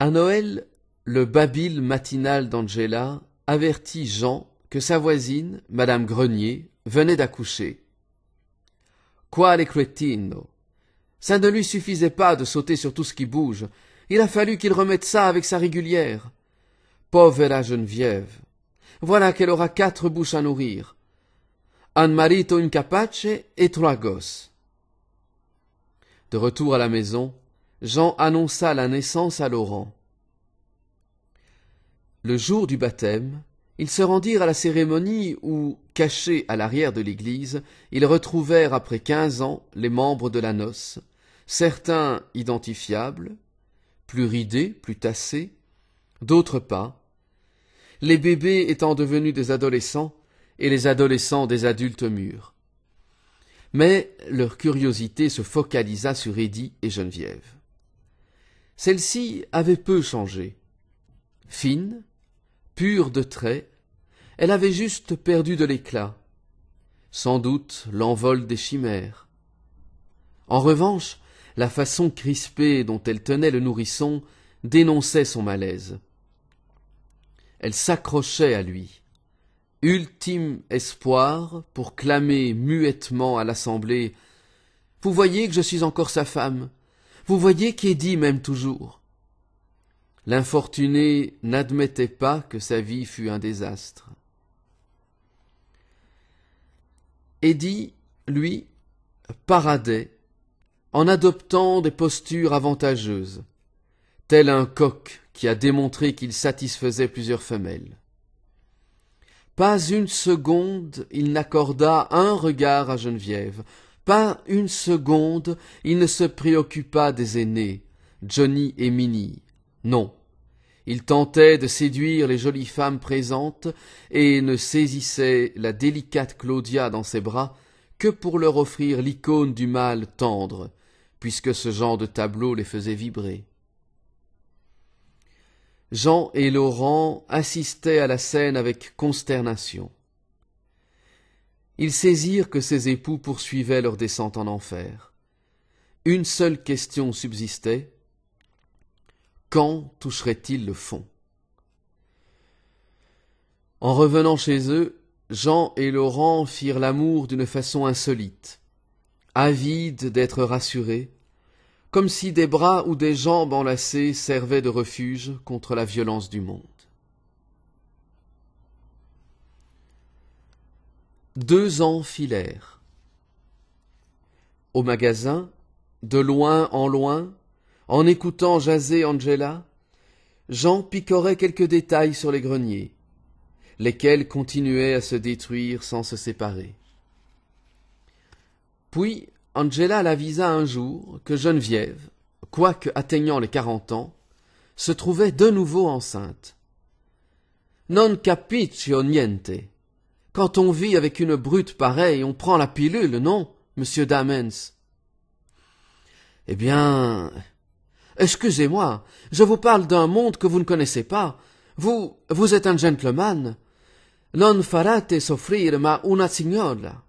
À Noël, le babil matinal d'Angela avertit Jean que sa voisine, Madame Grenier, venait d'accoucher Quale cretino Ça ne lui suffisait pas de sauter sur tout ce qui bouge. Il a fallu qu'il remette ça avec sa régulière. Pauvre la Geneviève. Voilà qu'elle aura quatre bouches à nourrir. Un marito capace et trois gosses. De retour à la maison, Jean annonça la naissance à Laurent. Le jour du baptême, ils se rendirent à la cérémonie où, cachés à l'arrière de l'église, ils retrouvèrent après quinze ans les membres de la noce, certains identifiables, plus ridés, plus tassés, d'autres pas, les bébés étant devenus des adolescents et les adolescents des adultes mûrs. Mais leur curiosité se focalisa sur Eddy et Geneviève. Celle-ci avait peu changé. Fine, pure de traits, elle avait juste perdu de l'éclat. Sans doute l'envol des chimères. En revanche, la façon crispée dont elle tenait le nourrisson dénonçait son malaise. Elle s'accrochait à lui. Ultime espoir pour clamer muettement à l'assemblée Vous voyez que je suis encore sa femme. Vous voyez qu'Eddie m'aime toujours. L'infortuné n'admettait pas que sa vie fût un désastre. Eddie, lui, paradait en adoptant des postures avantageuses, tel un coq qui a démontré qu'il satisfaisait plusieurs femelles. Pas une seconde il n'accorda un regard à Geneviève, pas une seconde il ne se préoccupa des aînés, Johnny et Minnie, non. Il tentait de séduire les jolies femmes présentes et ne saisissait la délicate Claudia dans ses bras que pour leur offrir l'icône du mal tendre, puisque ce genre de tableau les faisait vibrer. Jean et Laurent assistaient à la scène avec consternation. Ils saisirent que ces époux poursuivaient leur descente en enfer. Une seule question subsistait quand toucherait-il le fond En revenant chez eux, Jean et Laurent firent l'amour d'une façon insolite, avides d'être rassurés, comme si des bras ou des jambes enlacées servaient de refuge contre la violence du monde. Deux ans filèrent. Au magasin, de loin en loin, en écoutant jaser Angela, Jean picorait quelques détails sur les greniers, lesquels continuaient à se détruire sans se séparer. Puis Angela l'avisa un jour que Geneviève, quoique atteignant les quarante ans, se trouvait de nouveau enceinte. Non capitio niente. Quand on vit avec une brute pareille, on prend la pilule, non, monsieur Damens Eh bien, Excusez-moi, je vous parle d'un monde que vous ne connaissez pas. Vous, vous êtes un gentleman. Non farate soffrir ma una signola.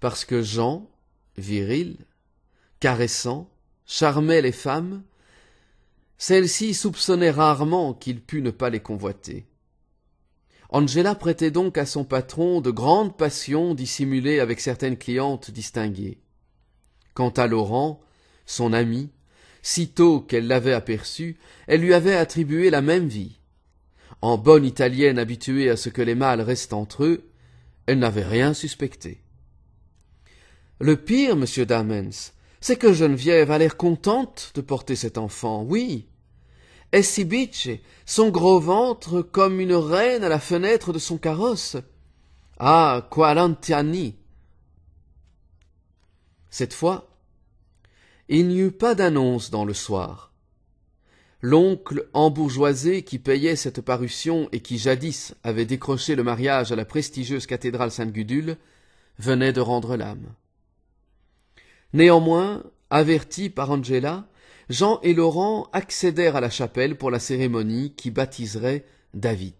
Parce que Jean, viril, caressant, charmait les femmes, celles-ci soupçonnaient rarement qu'il pût ne pas les convoiter. Angela prêtait donc à son patron de grandes passions dissimulées avec certaines clientes distinguées. Quant à Laurent, son amie, sitôt qu'elle l'avait aperçu, elle lui avait attribué la même vie. En bonne italienne habituée à ce que les mâles restent entre eux, elle n'avait rien suspecté. Le pire, monsieur Damens, c'est que Geneviève a l'air contente de porter cet enfant, oui. Et biche son gros ventre comme une reine à la fenêtre de son carrosse. Ah, Qualantiani. Cette fois, il n'y eut pas d'annonce dans le soir. L'oncle embourgeoisé qui payait cette parution et qui jadis avait décroché le mariage à la prestigieuse cathédrale Sainte-Gudule venait de rendre l'âme. Néanmoins, avertis par Angela, Jean et Laurent accédèrent à la chapelle pour la cérémonie qui baptiserait David.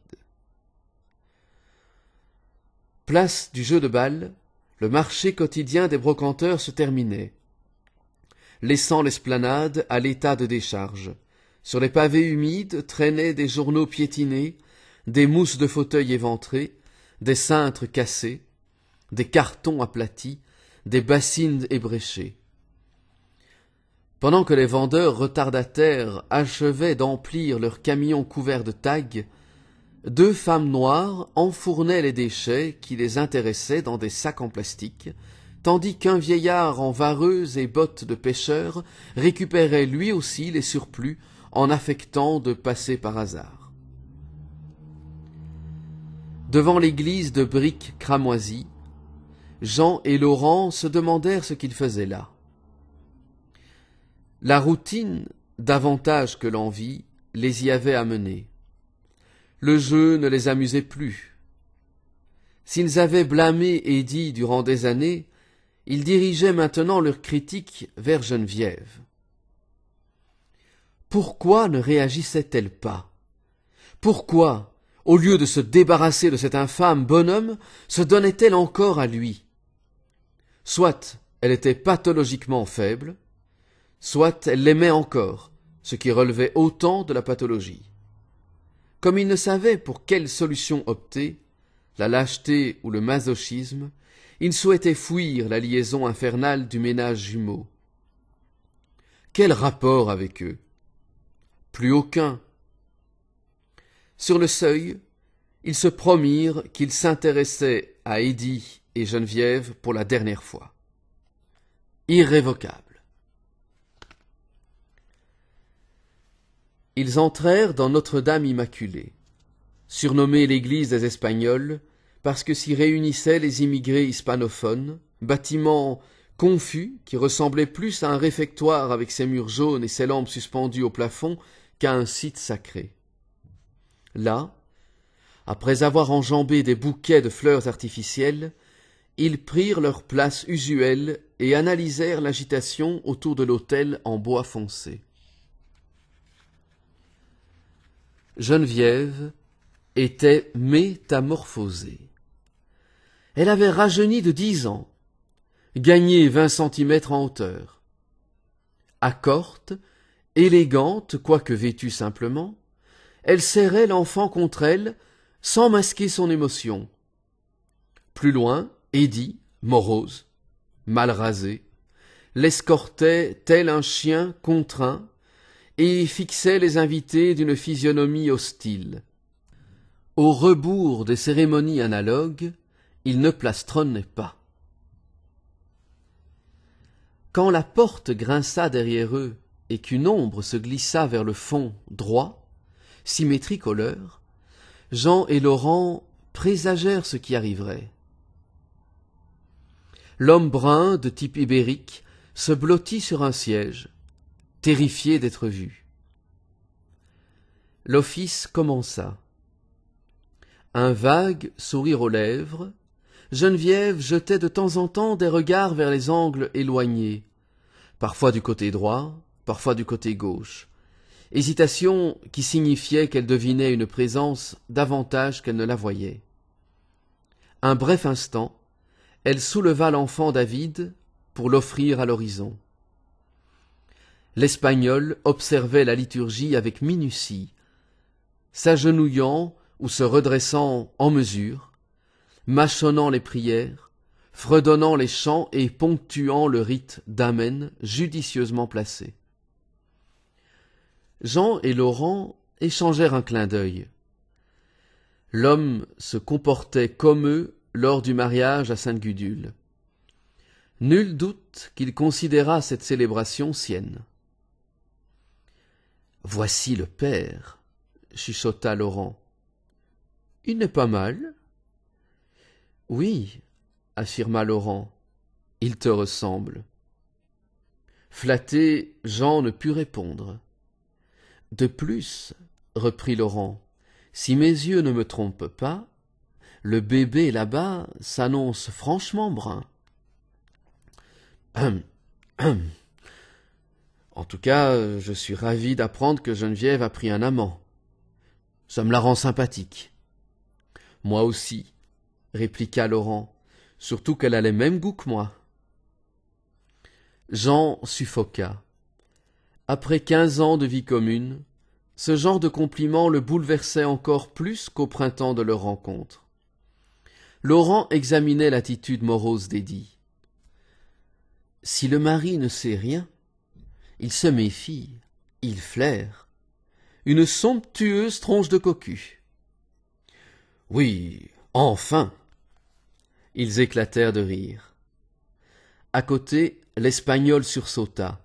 Place du jeu de balle, le marché quotidien des brocanteurs se terminait laissant l'esplanade à l'état de décharge. Sur les pavés humides traînaient des journaux piétinés, des mousses de fauteuils éventrées, des cintres cassés, des cartons aplatis, des bassines ébréchées. Pendant que les vendeurs retardataires achevaient d'emplir leurs camions couverts de tags, deux femmes noires enfournaient les déchets qui les intéressaient dans des sacs en plastique, tandis qu'un vieillard en vareuse et bottes de pêcheur récupérait lui aussi les surplus en affectant de passer par hasard. Devant l'église de briques cramoisies, Jean et Laurent se demandèrent ce qu'ils faisaient là. La routine, davantage que l'envie, les y avait amenés. Le jeu ne les amusait plus. S'ils avaient blâmé et dit durant des années ils dirigeaient maintenant leur critique vers Geneviève. Pourquoi ne réagissait-elle pas Pourquoi, au lieu de se débarrasser de cet infâme bonhomme, se donnait-elle encore à lui Soit elle était pathologiquement faible, soit elle l'aimait encore, ce qui relevait autant de la pathologie. Comme il ne savait pour quelle solution opter, la lâcheté ou le masochisme, ils souhaitaient fuir la liaison infernale du ménage jumeau. Quel rapport avec eux Plus aucun. Sur le seuil, ils se promirent qu'ils s'intéressaient à Eddie et Geneviève pour la dernière fois. Irrévocable. Ils entrèrent dans Notre-Dame Immaculée, surnommée l'église des Espagnols, parce que s'y réunissaient les immigrés hispanophones, bâtiment confus qui ressemblait plus à un réfectoire avec ses murs jaunes et ses lampes suspendues au plafond qu'à un site sacré. Là, après avoir enjambé des bouquets de fleurs artificielles, ils prirent leur place usuelle et analysèrent l'agitation autour de l'autel en bois foncé. Geneviève était métamorphosée. Elle avait rajeuni de dix ans, gagné vingt centimètres en hauteur. Accorte, élégante, quoique vêtue simplement, elle serrait l'enfant contre elle, sans masquer son émotion. Plus loin, Eddie, morose, mal rasée, l'escortait tel un chien contraint, et fixait les invités d'une physionomie hostile. Au rebours des cérémonies analogues, il ne plastronnaient pas. Quand la porte grinça derrière eux et qu'une ombre se glissa vers le fond droit, symétrique au leur, Jean et Laurent présagèrent ce qui arriverait. L'homme brun de type ibérique se blottit sur un siège, terrifié d'être vu. L'office commença. Un vague sourire aux lèvres, Geneviève jetait de temps en temps des regards vers les angles éloignés, parfois du côté droit, parfois du côté gauche. Hésitation qui signifiait qu'elle devinait une présence davantage qu'elle ne la voyait. Un bref instant, elle souleva l'enfant David pour l'offrir à l'horizon. L'Espagnol observait la liturgie avec minutie, s'agenouillant ou se redressant en mesure, mâchonnant les prières, fredonnant les chants et ponctuant le rite d'amen judicieusement placé. Jean et Laurent échangèrent un clin d'œil. L'homme se comportait comme eux lors du mariage à Sainte-Gudule. Nul doute qu'il considéra cette célébration sienne. Voici le père, chuchota Laurent. Il n'est pas mal, oui, affirma Laurent, il te ressemble. Flatté, Jean ne put répondre. De plus, reprit Laurent, si mes yeux ne me trompent pas, le bébé là-bas s'annonce franchement brun. Hum, hum. En tout cas, je suis ravi d'apprendre que Geneviève a pris un amant. Ça me la rend sympathique. Moi aussi, répliqua Laurent, surtout qu'elle a les mêmes goûts que moi. Jean suffoqua. Après quinze ans de vie commune, ce genre de compliment le bouleversait encore plus qu'au printemps de leur rencontre. Laurent examinait l'attitude morose d'Eddie. Si le mari ne sait rien, il se méfie, il flaire. Une somptueuse tronche de cocu. Oui, Enfin Ils éclatèrent de rire. À côté, l'Espagnol sursauta,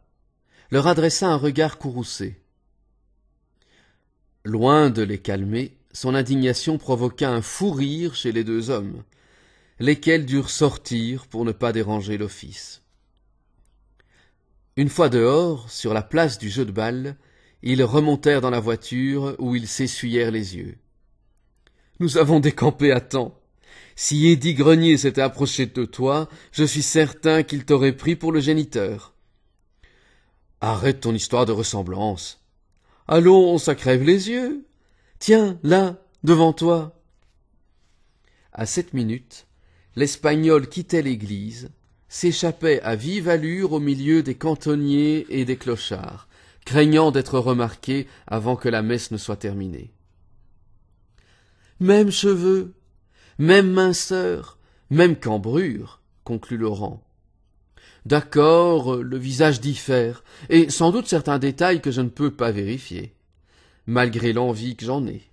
leur adressa un regard courroucé. Loin de les calmer, son indignation provoqua un fou rire chez les deux hommes, lesquels durent sortir pour ne pas déranger l'office. Une fois dehors, sur la place du jeu de balle, ils remontèrent dans la voiture où ils s'essuyèrent les yeux. Nous avons décampé à temps. Si Eddie Grenier s'était approché de toi, je suis certain qu'il t'aurait pris pour le géniteur. Arrête ton histoire de ressemblance. Allons, on crève les yeux. Tiens, là, devant toi. À cette minute, l'Espagnol quittait l'église, s'échappait à vive allure au milieu des cantonniers et des clochards, craignant d'être remarqué avant que la messe ne soit terminée. Même cheveux, même minceur, même cambrure, conclut Laurent. D'accord, le visage diffère, et sans doute certains détails que je ne peux pas vérifier, malgré l'envie que j'en ai.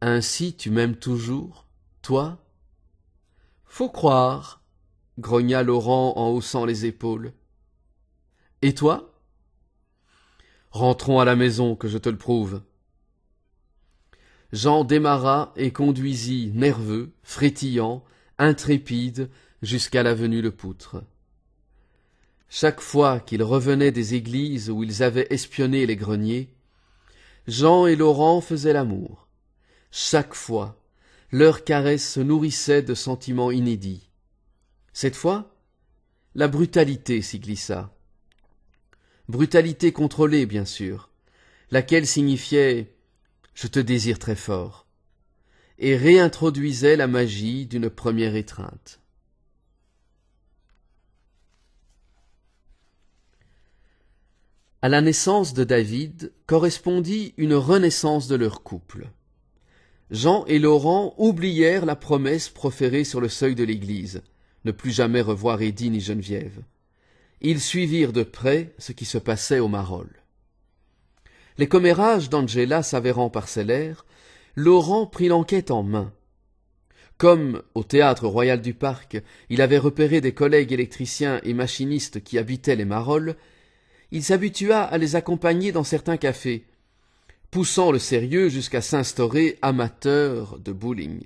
Ainsi tu m'aimes toujours, toi? Faut croire, grogna Laurent en haussant les épaules. Et toi? Rentrons à la maison que je te le prouve. Jean démarra et conduisit nerveux, frétillant, intrépide, jusqu'à l'avenue Le Poutre. Chaque fois qu'ils revenaient des églises où ils avaient espionné les greniers, Jean et Laurent faisaient l'amour. Chaque fois, leurs caresses se nourrissaient de sentiments inédits. Cette fois, la brutalité s'y glissa. Brutalité contrôlée, bien sûr, laquelle signifiait je te désire très fort, et réintroduisait la magie d'une première étreinte. À la naissance de David correspondit une renaissance de leur couple. Jean et Laurent oublièrent la promesse proférée sur le seuil de l'église, ne plus jamais revoir Édine ni Geneviève. Ils suivirent de près ce qui se passait au Marolles les commérages d'Angela s'avérant parcellaires, Laurent prit l'enquête en main. Comme, au théâtre royal du parc, il avait repéré des collègues électriciens et machinistes qui habitaient les Marolles, il s'habitua à les accompagner dans certains cafés, poussant le sérieux jusqu'à s'instaurer amateur de bowling.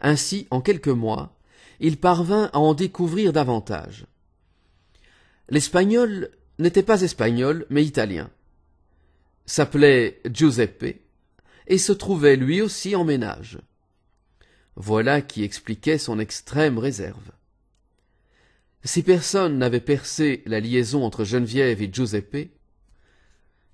Ainsi, en quelques mois, il parvint à en découvrir davantage. L'espagnol n'était pas espagnol, mais italien s'appelait Giuseppe, et se trouvait lui aussi en ménage. Voilà qui expliquait son extrême réserve. Si personne n'avait percé la liaison entre Geneviève et Giuseppe,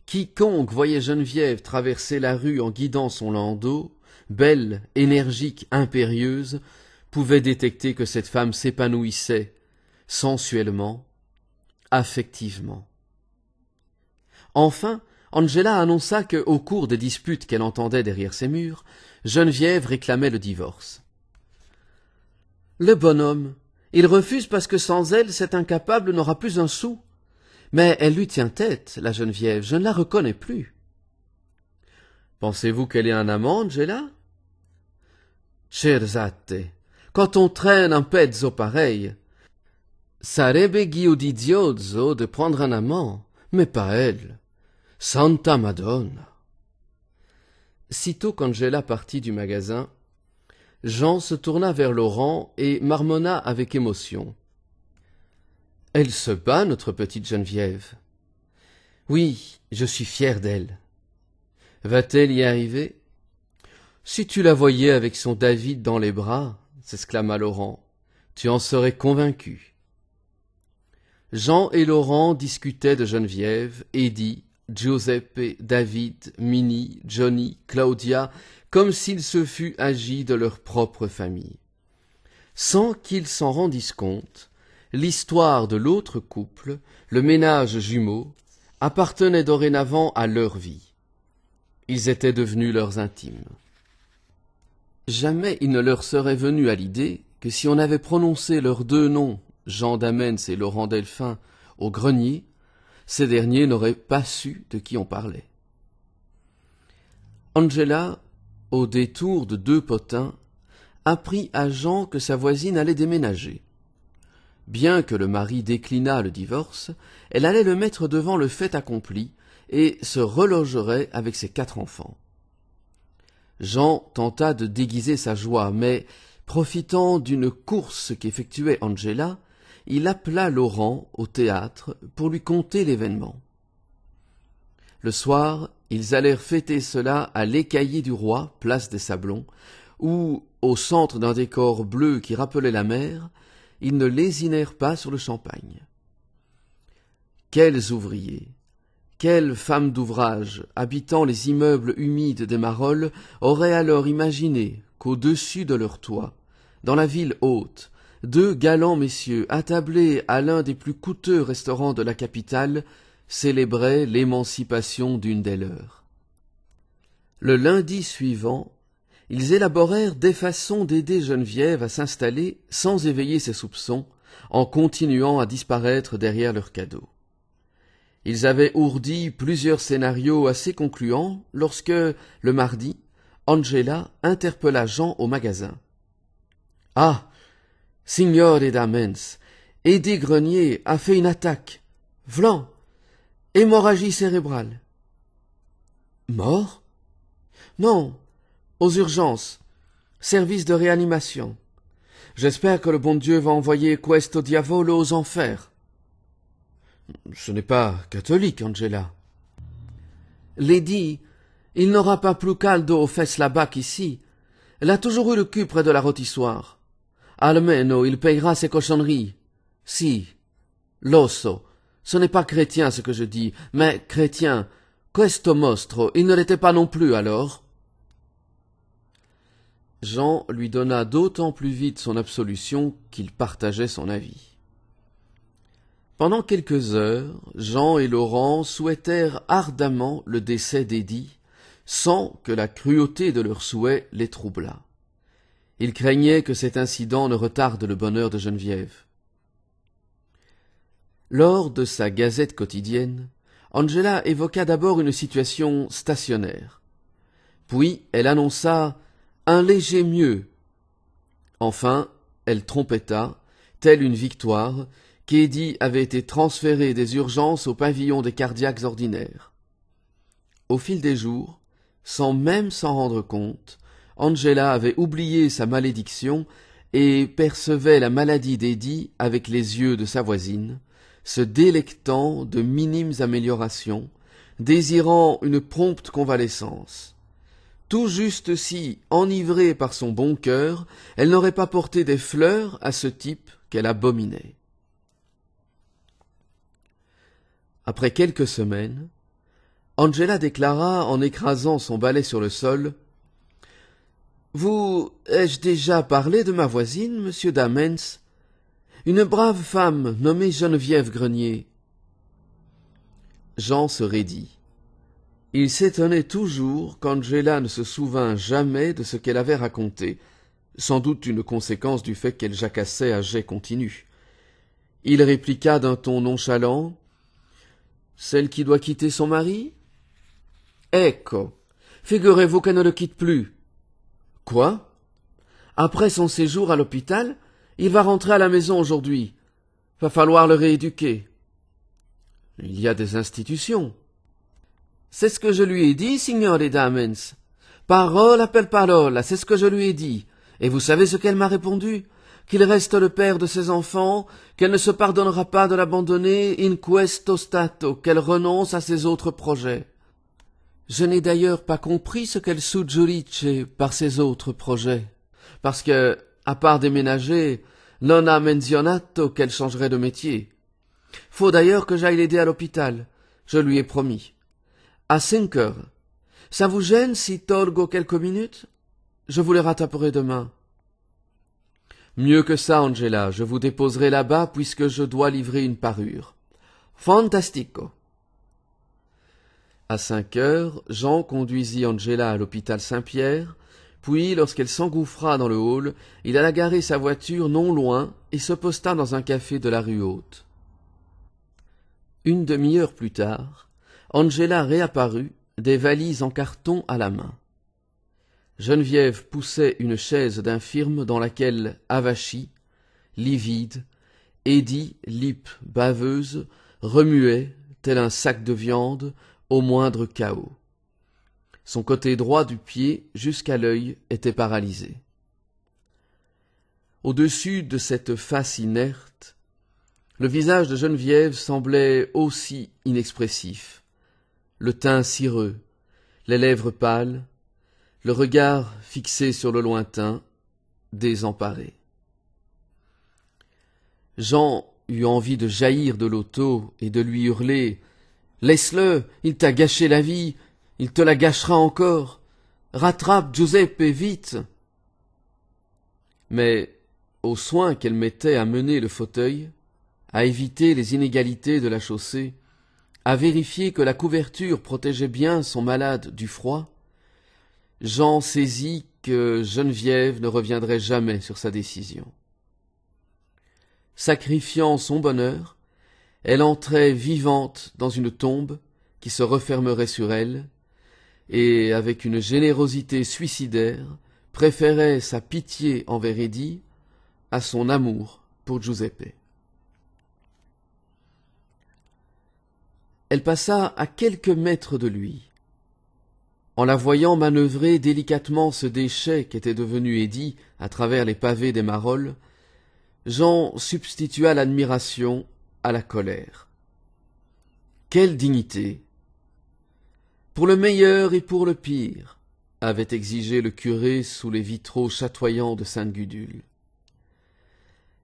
quiconque voyait Geneviève traverser la rue en guidant son landau, belle, énergique, impérieuse, pouvait détecter que cette femme s'épanouissait, sensuellement, affectivement. Enfin, Angela annonça que, au cours des disputes qu'elle entendait derrière ses murs, Geneviève réclamait le divorce. Le bonhomme, il refuse parce que sans elle, cet incapable n'aura plus un sou. Mais elle lui tient tête, la Geneviève, je ne la reconnais plus. Pensez-vous qu'elle ait un amant, Angela Cherzate, quand on traîne un pezzo pareil, sarebbe guiudidioso de prendre un amant, mais pas elle. Santa Madonna. Sitôt qu'Angela partit du magasin, Jean se tourna vers Laurent et marmonna avec émotion. Elle se bat, notre petite Geneviève. Oui, je suis fier d'elle. Va-t-elle y arriver Si tu la voyais avec son David dans les bras, s'exclama Laurent, tu en serais convaincu. Jean et Laurent discutaient de Geneviève, et dit Giuseppe, David, Minnie, Johnny, Claudia, comme s'il se fût agi de leur propre famille. Sans qu'ils s'en rendissent compte, l'histoire de l'autre couple, le ménage jumeau, appartenait dorénavant à leur vie. Ils étaient devenus leurs intimes. Jamais il ne leur serait venu à l'idée que si on avait prononcé leurs deux noms, Jean Damens et Laurent Delphin, au grenier, ces derniers n'auraient pas su de qui on parlait. Angela, au détour de deux potins, apprit à Jean que sa voisine allait déménager. Bien que le mari déclinât le divorce, elle allait le mettre devant le fait accompli et se relogerait avec ses quatre enfants. Jean tenta de déguiser sa joie, mais, profitant d'une course qu'effectuait Angela, il appela Laurent au théâtre pour lui conter l'événement. Le soir, ils allèrent fêter cela à l'écaillé du roi, place des Sablons, où, au centre d'un décor bleu qui rappelait la mer, ils ne lésinèrent pas sur le champagne. Quels ouvriers Quelles femmes d'ouvrage, habitant les immeubles humides des Marolles, auraient alors imaginé qu'au-dessus de leur toit, dans la ville haute, deux galants messieurs, attablés à l'un des plus coûteux restaurants de la capitale, célébraient l'émancipation d'une des leurs. Le lundi suivant, ils élaborèrent des façons d'aider Geneviève à s'installer sans éveiller ses soupçons, en continuant à disparaître derrière leurs cadeaux. Ils avaient ourdi plusieurs scénarios assez concluants lorsque, le mardi, Angela interpella Jean au magasin. Ah. Signor Damens, Eddie Grenier a fait une attaque. Vlan. Hémorragie cérébrale. Mort? Non. Aux urgences. Service de réanimation. J'espère que le bon Dieu va envoyer Questo Diavolo aux enfers. Ce n'est pas catholique, Angela. Lady, il n'aura pas plus caldo aux fesses là-bas qu'ici. Elle a toujours eu le cul près de la rôtissoire. Almeno il payera ses cochonneries. Si. L'osso. Ce n'est pas chrétien ce que je dis, mais chrétien. Questo mostro, il ne l'était pas non plus alors. Jean lui donna d'autant plus vite son absolution qu'il partageait son avis. Pendant quelques heures, Jean et Laurent souhaitèrent ardemment le décès d'Eddie, sans que la cruauté de leurs souhaits les troublât. Il craignait que cet incident ne retarde le bonheur de Geneviève. Lors de sa gazette quotidienne, Angela évoqua d'abord une situation stationnaire. Puis elle annonça un léger mieux. Enfin, elle trompetta, telle une victoire, qu'Eddy avait été transférée des urgences au pavillon des cardiaques ordinaires. Au fil des jours, sans même s'en rendre compte, Angela avait oublié sa malédiction et percevait la maladie d'Eddie avec les yeux de sa voisine, se délectant de minimes améliorations, désirant une prompte convalescence. Tout juste si, enivrée par son bon cœur, elle n'aurait pas porté des fleurs à ce type qu'elle abominait. Après quelques semaines, Angela déclara en écrasant son balai sur le sol vous ai-je déjà parlé de ma voisine, monsieur Damens Une brave femme nommée Geneviève Grenier. Jean se raidit. Il s'étonnait toujours qu'Angela ne se souvint jamais de ce qu'elle avait raconté, sans doute une conséquence du fait qu'elle jacassait à jet continu. Il répliqua d'un ton nonchalant Celle qui doit quitter son mari Ecco Figurez-vous qu'elle ne le quitte plus. Quoi? Après son séjour à l'hôpital, il va rentrer à la maison aujourd'hui. Va falloir le rééduquer. Il y a des institutions. C'est ce que je lui ai dit, signore Damens. Parole appelle parole, c'est ce que je lui ai dit. Et vous savez ce qu'elle m'a répondu? Qu'il reste le père de ses enfants, qu'elle ne se pardonnera pas de l'abandonner in questo stato, qu'elle renonce à ses autres projets. Je n'ai d'ailleurs pas compris ce qu'elle chez... par ses autres projets, parce que, à part déménager, non a menzionato qu'elle changerait de métier. Faut d'ailleurs que j'aille l'aider à l'hôpital, je lui ai promis. À cinq heures. Ça vous gêne si torgo quelques minutes? Je vous les rattraperai demain. Mieux que ça, Angela, je vous déposerai là-bas puisque je dois livrer une parure. Fantastico. À cinq heures, Jean conduisit Angela à l'hôpital Saint-Pierre, puis, lorsqu'elle s'engouffra dans le hall, il alla garer sa voiture non loin et se posta dans un café de la rue Haute. Une demi-heure plus tard, Angela réapparut, des valises en carton à la main. Geneviève poussait une chaise d'infirme dans laquelle Avachie, livide, Eddie, lippe, baveuse, remuait, tel un sac de viande, au moindre chaos. Son côté droit du pied jusqu'à l'œil était paralysé. Au-dessus de cette face inerte, le visage de Geneviève semblait aussi inexpressif, le teint cireux, les lèvres pâles, le regard fixé sur le lointain, désemparé. Jean eut envie de jaillir de l'auto et de lui hurler Laisse-le, il t'a gâché la vie, il te la gâchera encore. Rattrape Giuseppe, vite. Mais, aux soins qu'elle mettait à mener le fauteuil, à éviter les inégalités de la chaussée, à vérifier que la couverture protégeait bien son malade du froid, Jean saisit que Geneviève ne reviendrait jamais sur sa décision. Sacrifiant son bonheur, elle entrait vivante dans une tombe qui se refermerait sur elle, et, avec une générosité suicidaire, préférait sa pitié envers Eddy à son amour pour Giuseppe. Elle passa à quelques mètres de lui. En la voyant manœuvrer délicatement ce déchet qu'était devenu Eddie à travers les pavés des marolles, Jean substitua l'admiration à la colère. Quelle dignité Pour le meilleur et pour le pire, avait exigé le curé sous les vitraux chatoyants de Sainte-Gudule.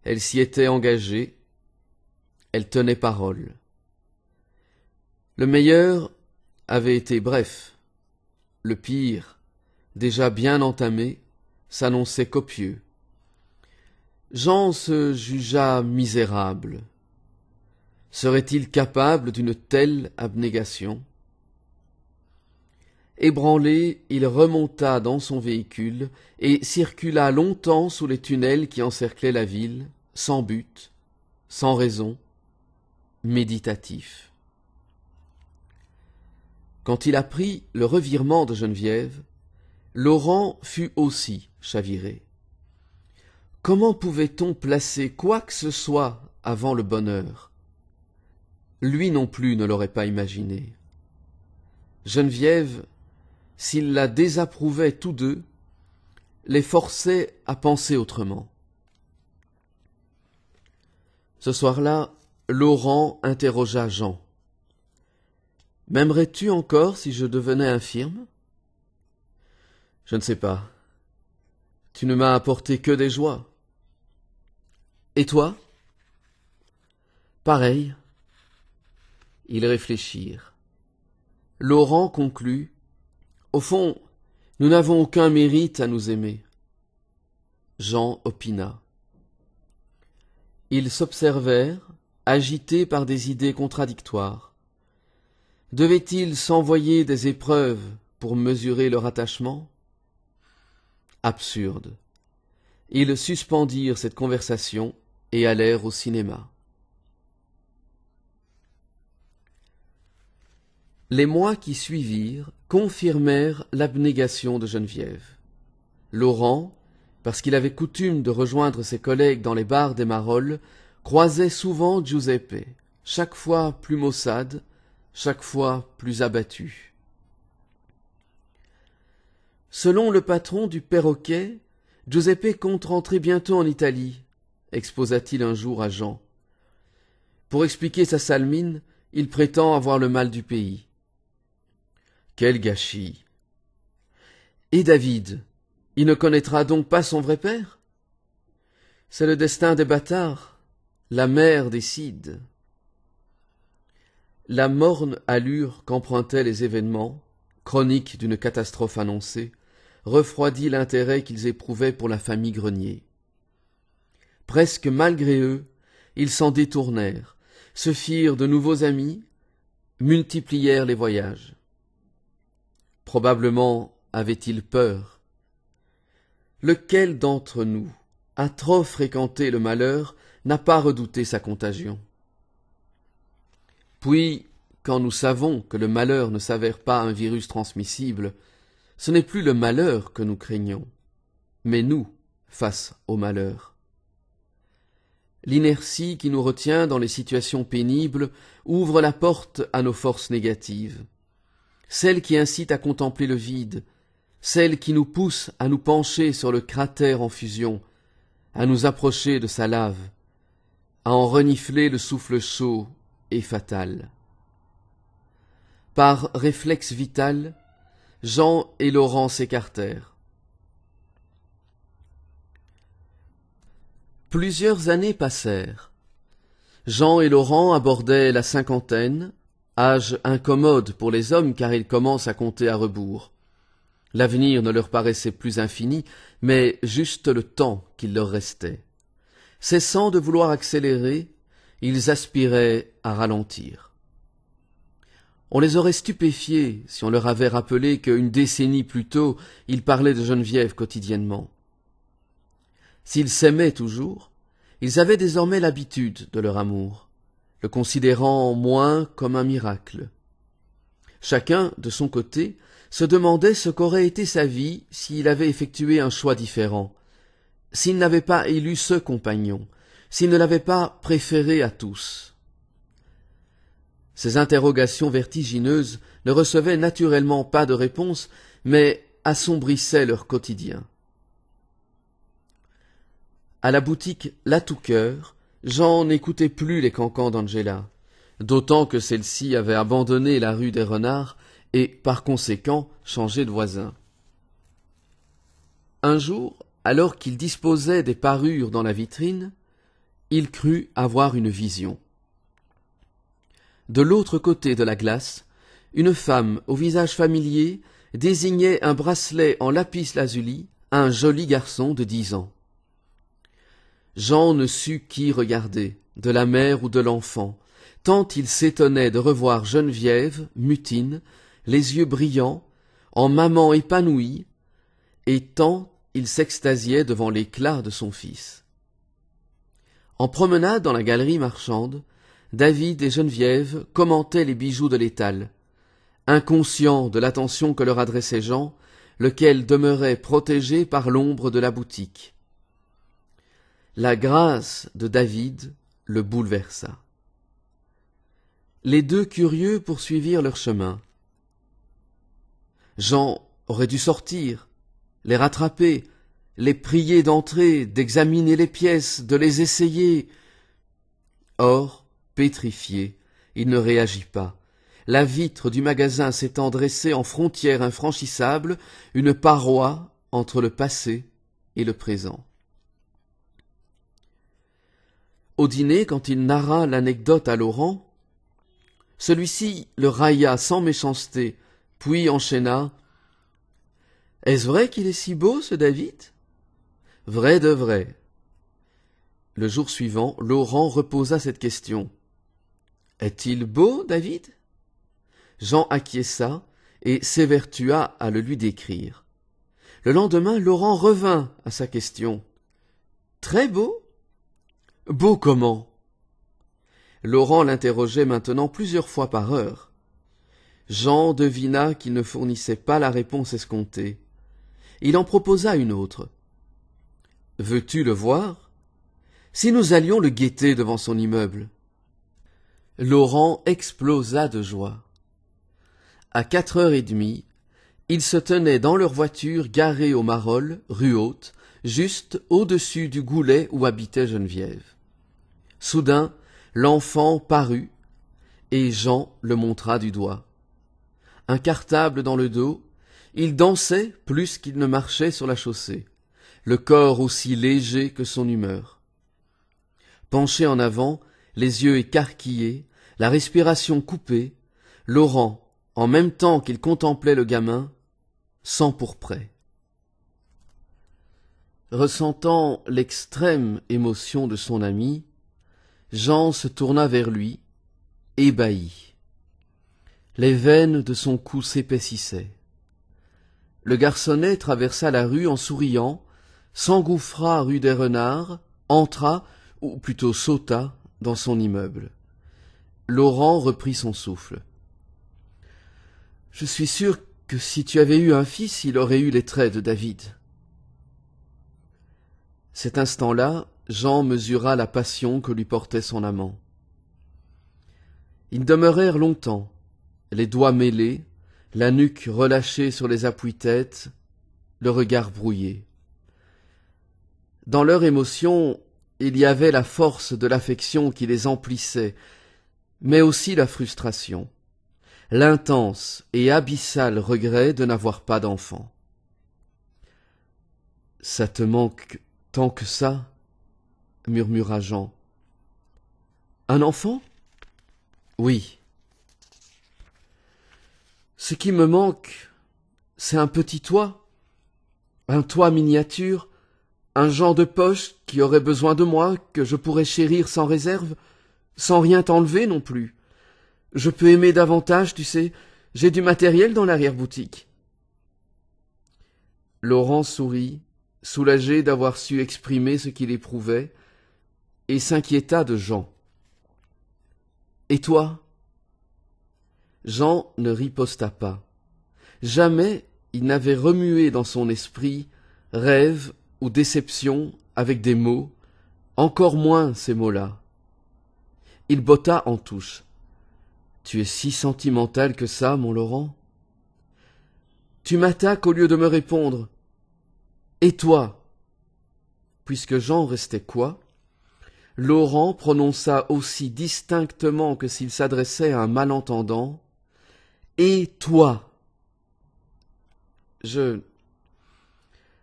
Elle s'y était engagée, elle tenait parole. Le meilleur avait été bref, le pire, déjà bien entamé, s'annonçait copieux. Jean se jugea misérable serait-il capable d'une telle abnégation Ébranlé, il remonta dans son véhicule et circula longtemps sous les tunnels qui encerclaient la ville, sans but, sans raison, méditatif. Quand il apprit le revirement de Geneviève, Laurent fut aussi chaviré. Comment pouvait-on placer quoi que ce soit avant le bonheur lui non plus ne l'aurait pas imaginé. Geneviève, s'il la désapprouvait tous deux, les forçait à penser autrement. Ce soir-là, Laurent interrogea Jean. M'aimerais-tu encore si je devenais infirme Je ne sais pas. Tu ne m'as apporté que des joies. Et toi Pareil. Ils réfléchirent. Laurent conclut Au fond, nous n'avons aucun mérite à nous aimer. Jean opina. Ils s'observèrent, agités par des idées contradictoires. Devaient-ils s'envoyer des épreuves pour mesurer leur attachement Absurde. Ils suspendirent cette conversation et allèrent au cinéma. Les mois qui suivirent confirmèrent l'abnégation de Geneviève. Laurent, parce qu'il avait coutume de rejoindre ses collègues dans les bars des Marolles, croisait souvent Giuseppe, chaque fois plus maussade, chaque fois plus abattu. Selon le patron du perroquet, Giuseppe compte rentrer bientôt en Italie, exposa-t-il un jour à Jean. Pour expliquer sa salmine, il prétend avoir le mal du pays. Quel gâchis. Et David, il ne connaîtra donc pas son vrai père? C'est le destin des bâtards. La mère décide. La morne allure qu'empruntaient les événements, chronique d'une catastrophe annoncée, refroidit l'intérêt qu'ils éprouvaient pour la famille Grenier. Presque malgré eux, ils s'en détournèrent, se firent de nouveaux amis, multiplièrent les voyages. Probablement avait-il peur. Lequel d'entre nous a trop fréquenté le malheur, n'a pas redouté sa contagion Puis, quand nous savons que le malheur ne s'avère pas un virus transmissible, ce n'est plus le malheur que nous craignons, mais nous face au malheur. L'inertie qui nous retient dans les situations pénibles ouvre la porte à nos forces négatives celle qui incite à contempler le vide, celle qui nous pousse à nous pencher sur le cratère en fusion, à nous approcher de sa lave, à en renifler le souffle chaud et fatal. Par réflexe vital, Jean et Laurent s'écartèrent. Plusieurs années passèrent. Jean et Laurent abordaient la cinquantaine, âge incommode pour les hommes car ils commencent à compter à rebours. L'avenir ne leur paraissait plus infini, mais juste le temps qu'il leur restait. Cessant de vouloir accélérer, ils aspiraient à ralentir. On les aurait stupéfiés si on leur avait rappelé qu'une décennie plus tôt, ils parlaient de Geneviève quotidiennement. S'ils s'aimaient toujours, ils avaient désormais l'habitude de leur amour le considérant moins comme un miracle. Chacun, de son côté, se demandait ce qu'aurait été sa vie s'il avait effectué un choix différent, s'il n'avait pas élu ce compagnon, s'il ne l'avait pas préféré à tous. Ces interrogations vertigineuses ne recevaient naturellement pas de réponse, mais assombrissaient leur quotidien. À la boutique La Tout Jean n'écoutait plus les cancans d'Angela, d'autant que celle-ci avait abandonné la rue des Renards et, par conséquent, changé de voisin. Un jour, alors qu'il disposait des parures dans la vitrine, il crut avoir une vision. De l'autre côté de la glace, une femme au visage familier désignait un bracelet en lapis lazuli à un joli garçon de dix ans. Jean ne sut qui regarder, de la mère ou de l'enfant, tant il s'étonnait de revoir Geneviève, mutine, les yeux brillants, en maman épanouie, et tant il s'extasiait devant l'éclat de son fils. En promenade dans la galerie marchande, David et Geneviève commentaient les bijoux de l'étal. Inconscients de l'attention que leur adressait Jean, lequel demeurait protégé par l'ombre de la boutique la grâce de David le bouleversa. Les deux curieux poursuivirent leur chemin. Jean aurait dû sortir, les rattraper, les prier d'entrer, d'examiner les pièces, de les essayer. Or, pétrifié, il ne réagit pas. La vitre du magasin s'étant dressée en frontière infranchissable, une paroi entre le passé et le présent. Au dîner, quand il narra l'anecdote à Laurent, celui-ci le railla sans méchanceté, puis enchaîna Est-ce vrai qu'il est si beau, ce David Vrai de vrai. Le jour suivant, Laurent reposa cette question. Est-il beau, David Jean acquiesça et s'évertua à le lui décrire. Le lendemain, Laurent revint à sa question. Très beau Beau comment Laurent l'interrogeait maintenant plusieurs fois par heure. Jean devina qu'il ne fournissait pas la réponse escomptée. Il en proposa une autre. Veux-tu le voir Si nous allions le guetter devant son immeuble. Laurent explosa de joie. À quatre heures et demie, ils se tenaient dans leur voiture garée aux Marolles, rue Haute, juste au-dessus du goulet où habitait Geneviève. Soudain, l'enfant parut, et Jean le montra du doigt. Un cartable dans le dos, il dansait plus qu'il ne marchait sur la chaussée, le corps aussi léger que son humeur. Penché en avant, les yeux écarquillés, la respiration coupée, Laurent, en même temps qu'il contemplait le gamin, s'empourprait. Ressentant l'extrême émotion de son ami, Jean se tourna vers lui, ébahi. Les veines de son cou s'épaississaient. Le garçonnet traversa la rue en souriant, s'engouffra rue des Renards, entra, ou plutôt sauta, dans son immeuble. Laurent reprit son souffle. Je suis sûr que si tu avais eu un fils, il aurait eu les traits de David. Cet instant-là, Jean mesura la passion que lui portait son amant. Ils demeurèrent longtemps, les doigts mêlés, la nuque relâchée sur les appuis-têtes, le regard brouillé. Dans leur émotion, il y avait la force de l'affection qui les emplissait, mais aussi la frustration, l'intense et abyssal regret de n'avoir pas d'enfant. Ça te manque Tant que ça, murmura Jean. Un enfant? Oui. Ce qui me manque, c'est un petit toit, un toit miniature, un genre de poche qui aurait besoin de moi, que je pourrais chérir sans réserve, sans rien t'enlever non plus. Je peux aimer davantage, tu sais, j'ai du matériel dans l'arrière-boutique. Laurent sourit soulagé d'avoir su exprimer ce qu'il éprouvait, et s'inquiéta de Jean. Et toi Jean ne riposta pas. Jamais il n'avait remué dans son esprit rêve ou déception avec des mots, encore moins ces mots-là. Il botta en touche. Tu es si sentimental que ça, mon Laurent Tu m'attaques au lieu de me répondre. Et toi Puisque Jean restait quoi Laurent prononça aussi distinctement que s'il s'adressait à un malentendant Et toi Je.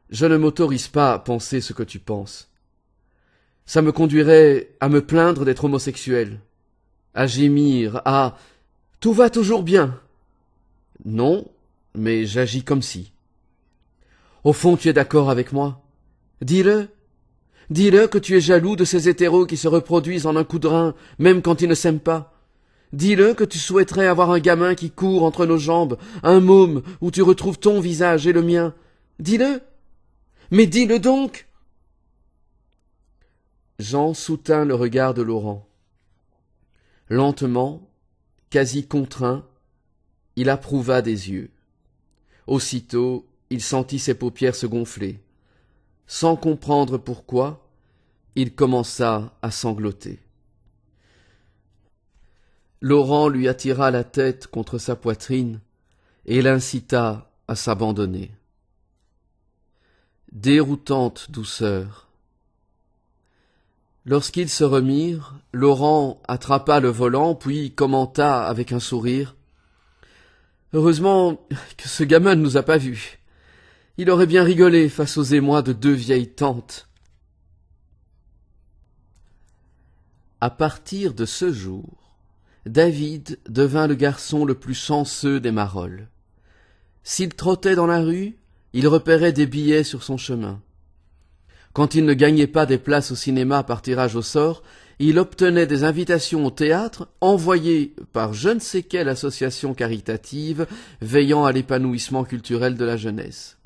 Je ne m'autorise pas à penser ce que tu penses. Ça me conduirait à me plaindre d'être homosexuel, à gémir, à. Tout va toujours bien. Non, mais j'agis comme si. Au fond, tu es d'accord avec moi. Dis-le. Dis-le que tu es jaloux de ces hétéros qui se reproduisent en un coup de rein, même quand ils ne s'aiment pas. Dis-le que tu souhaiterais avoir un gamin qui court entre nos jambes, un môme où tu retrouves ton visage et le mien. Dis-le. Mais dis-le donc. Jean soutint le regard de Laurent. Lentement, quasi contraint, il approuva des yeux. Aussitôt, il sentit ses paupières se gonfler. Sans comprendre pourquoi, il commença à sangloter. Laurent lui attira la tête contre sa poitrine et l'incita à s'abandonner. Déroutante douceur. Lorsqu'ils se remirent, Laurent attrapa le volant, puis commenta avec un sourire. Heureusement que ce gamin ne nous a pas vus. Il aurait bien rigolé face aux émois de deux vieilles tantes. À partir de ce jour, David devint le garçon le plus chanceux des Marolles. S'il trottait dans la rue, il repérait des billets sur son chemin. Quand il ne gagnait pas des places au cinéma par tirage au sort, il obtenait des invitations au théâtre envoyées par je ne sais quelle association caritative veillant à l'épanouissement culturel de la jeunesse.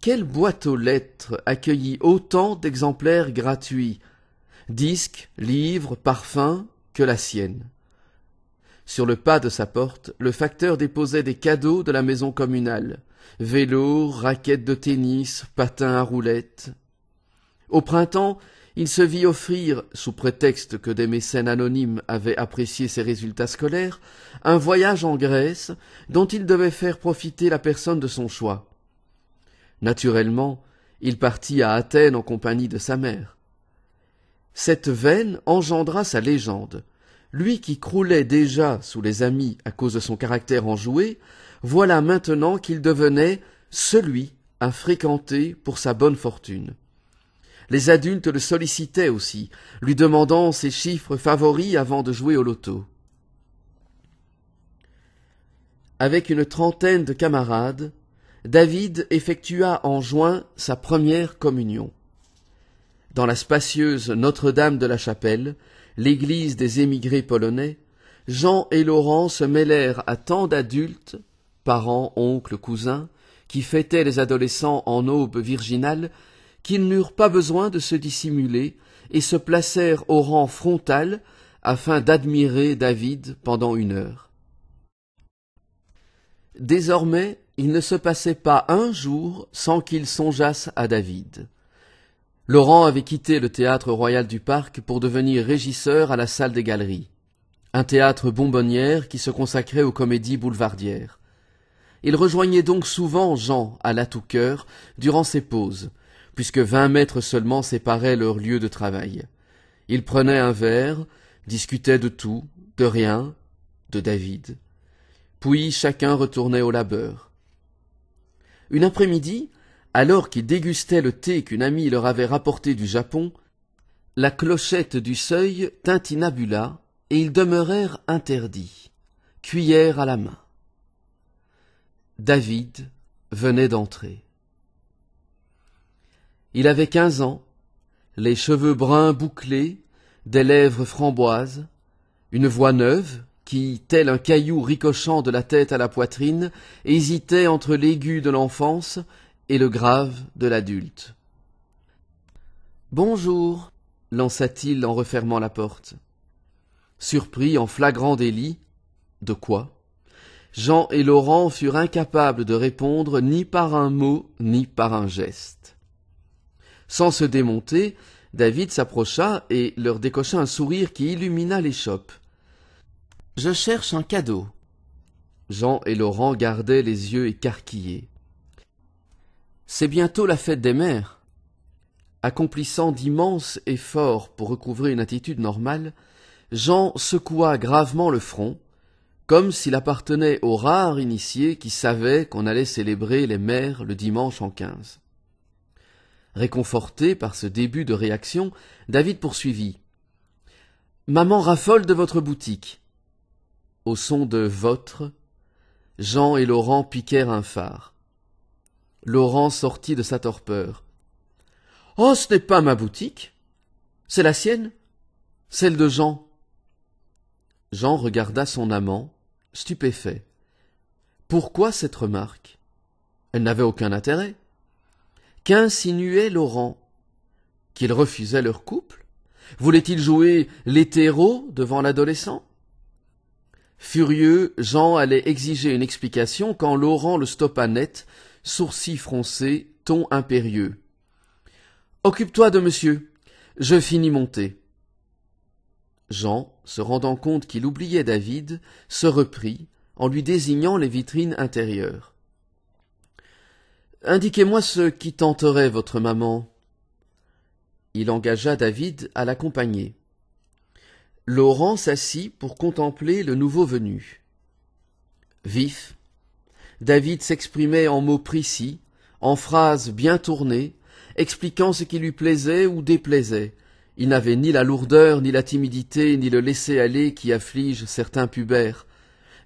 Quelle boîte aux lettres accueillit autant d'exemplaires gratuits, disques, livres, parfums, que la sienne? Sur le pas de sa porte, le facteur déposait des cadeaux de la maison communale vélos, raquettes de tennis, patins à roulettes. Au printemps, il se vit offrir, sous prétexte que des mécènes anonymes avaient apprécié ses résultats scolaires, un voyage en Grèce dont il devait faire profiter la personne de son choix. Naturellement, il partit à Athènes en compagnie de sa mère. Cette veine engendra sa légende. Lui qui croulait déjà sous les amis à cause de son caractère enjoué, voilà maintenant qu'il devenait celui à fréquenter pour sa bonne fortune. Les adultes le sollicitaient aussi, lui demandant ses chiffres favoris avant de jouer au loto. Avec une trentaine de camarades, David effectua en juin sa première communion. Dans la spacieuse Notre-Dame de la Chapelle, l'église des émigrés polonais, Jean et Laurent se mêlèrent à tant d'adultes, parents, oncles, cousins, qui fêtaient les adolescents en aube virginale, qu'ils n'eurent pas besoin de se dissimuler et se placèrent au rang frontal afin d'admirer David pendant une heure. Désormais, il ne se passait pas un jour sans qu'ils songeassent à David. Laurent avait quitté le théâtre royal du parc pour devenir régisseur à la salle des galeries, un théâtre bonbonnière qui se consacrait aux comédies boulevardières. Il rejoignait donc souvent Jean à la cœur durant ses pauses, puisque vingt mètres seulement séparaient leur lieu de travail. Ils prenaient un verre, discutaient de tout, de rien, de David. Puis chacun retournait au labeur. Une après-midi, alors qu'ils dégustaient le thé qu'une amie leur avait rapporté du Japon, la clochette du seuil tintinabula, et ils demeurèrent interdits, cuillère à la main. David venait d'entrer. Il avait quinze ans, les cheveux bruns bouclés, des lèvres framboises, une voix neuve, qui, tel un caillou ricochant de la tête à la poitrine, hésitait entre l'aigu de l'enfance et le grave de l'adulte. Bonjour, lança-t-il en refermant la porte. Surpris en flagrant délit, de quoi Jean et Laurent furent incapables de répondre ni par un mot ni par un geste. Sans se démonter, David s'approcha et leur décocha un sourire qui illumina l'échoppe. Je cherche un cadeau. Jean et Laurent gardaient les yeux écarquillés. C'est bientôt la fête des mères. Accomplissant d'immenses efforts pour recouvrer une attitude normale, Jean secoua gravement le front, comme s'il appartenait aux rares initiés qui savaient qu'on allait célébrer les mères le dimanche en quinze. Réconforté par ce début de réaction, David poursuivit. Maman raffole de votre boutique au son de Votre, Jean et Laurent piquèrent un phare. Laurent sortit de sa torpeur. Oh, ce n'est pas ma boutique. C'est la sienne. Celle de Jean. Jean regarda son amant, stupéfait. Pourquoi cette remarque? Elle n'avait aucun intérêt. Qu'insinuait Laurent? Qu'il refusait leur couple? Voulait-il jouer l'hétéro devant l'adolescent? Furieux, Jean allait exiger une explication quand Laurent le stoppa net, sourcils froncés, ton impérieux. Occupe-toi de monsieur. Je finis mon thé. Jean, se rendant compte qu'il oubliait David, se reprit, en lui désignant les vitrines intérieures. Indiquez-moi ce qui tenterait votre maman. Il engagea David à l'accompagner. Laurent s'assit pour contempler le nouveau venu. Vif, David s'exprimait en mots précis, en phrases bien tournées, expliquant ce qui lui plaisait ou déplaisait. Il n'avait ni la lourdeur, ni la timidité, ni le laisser-aller qui afflige certains pubères.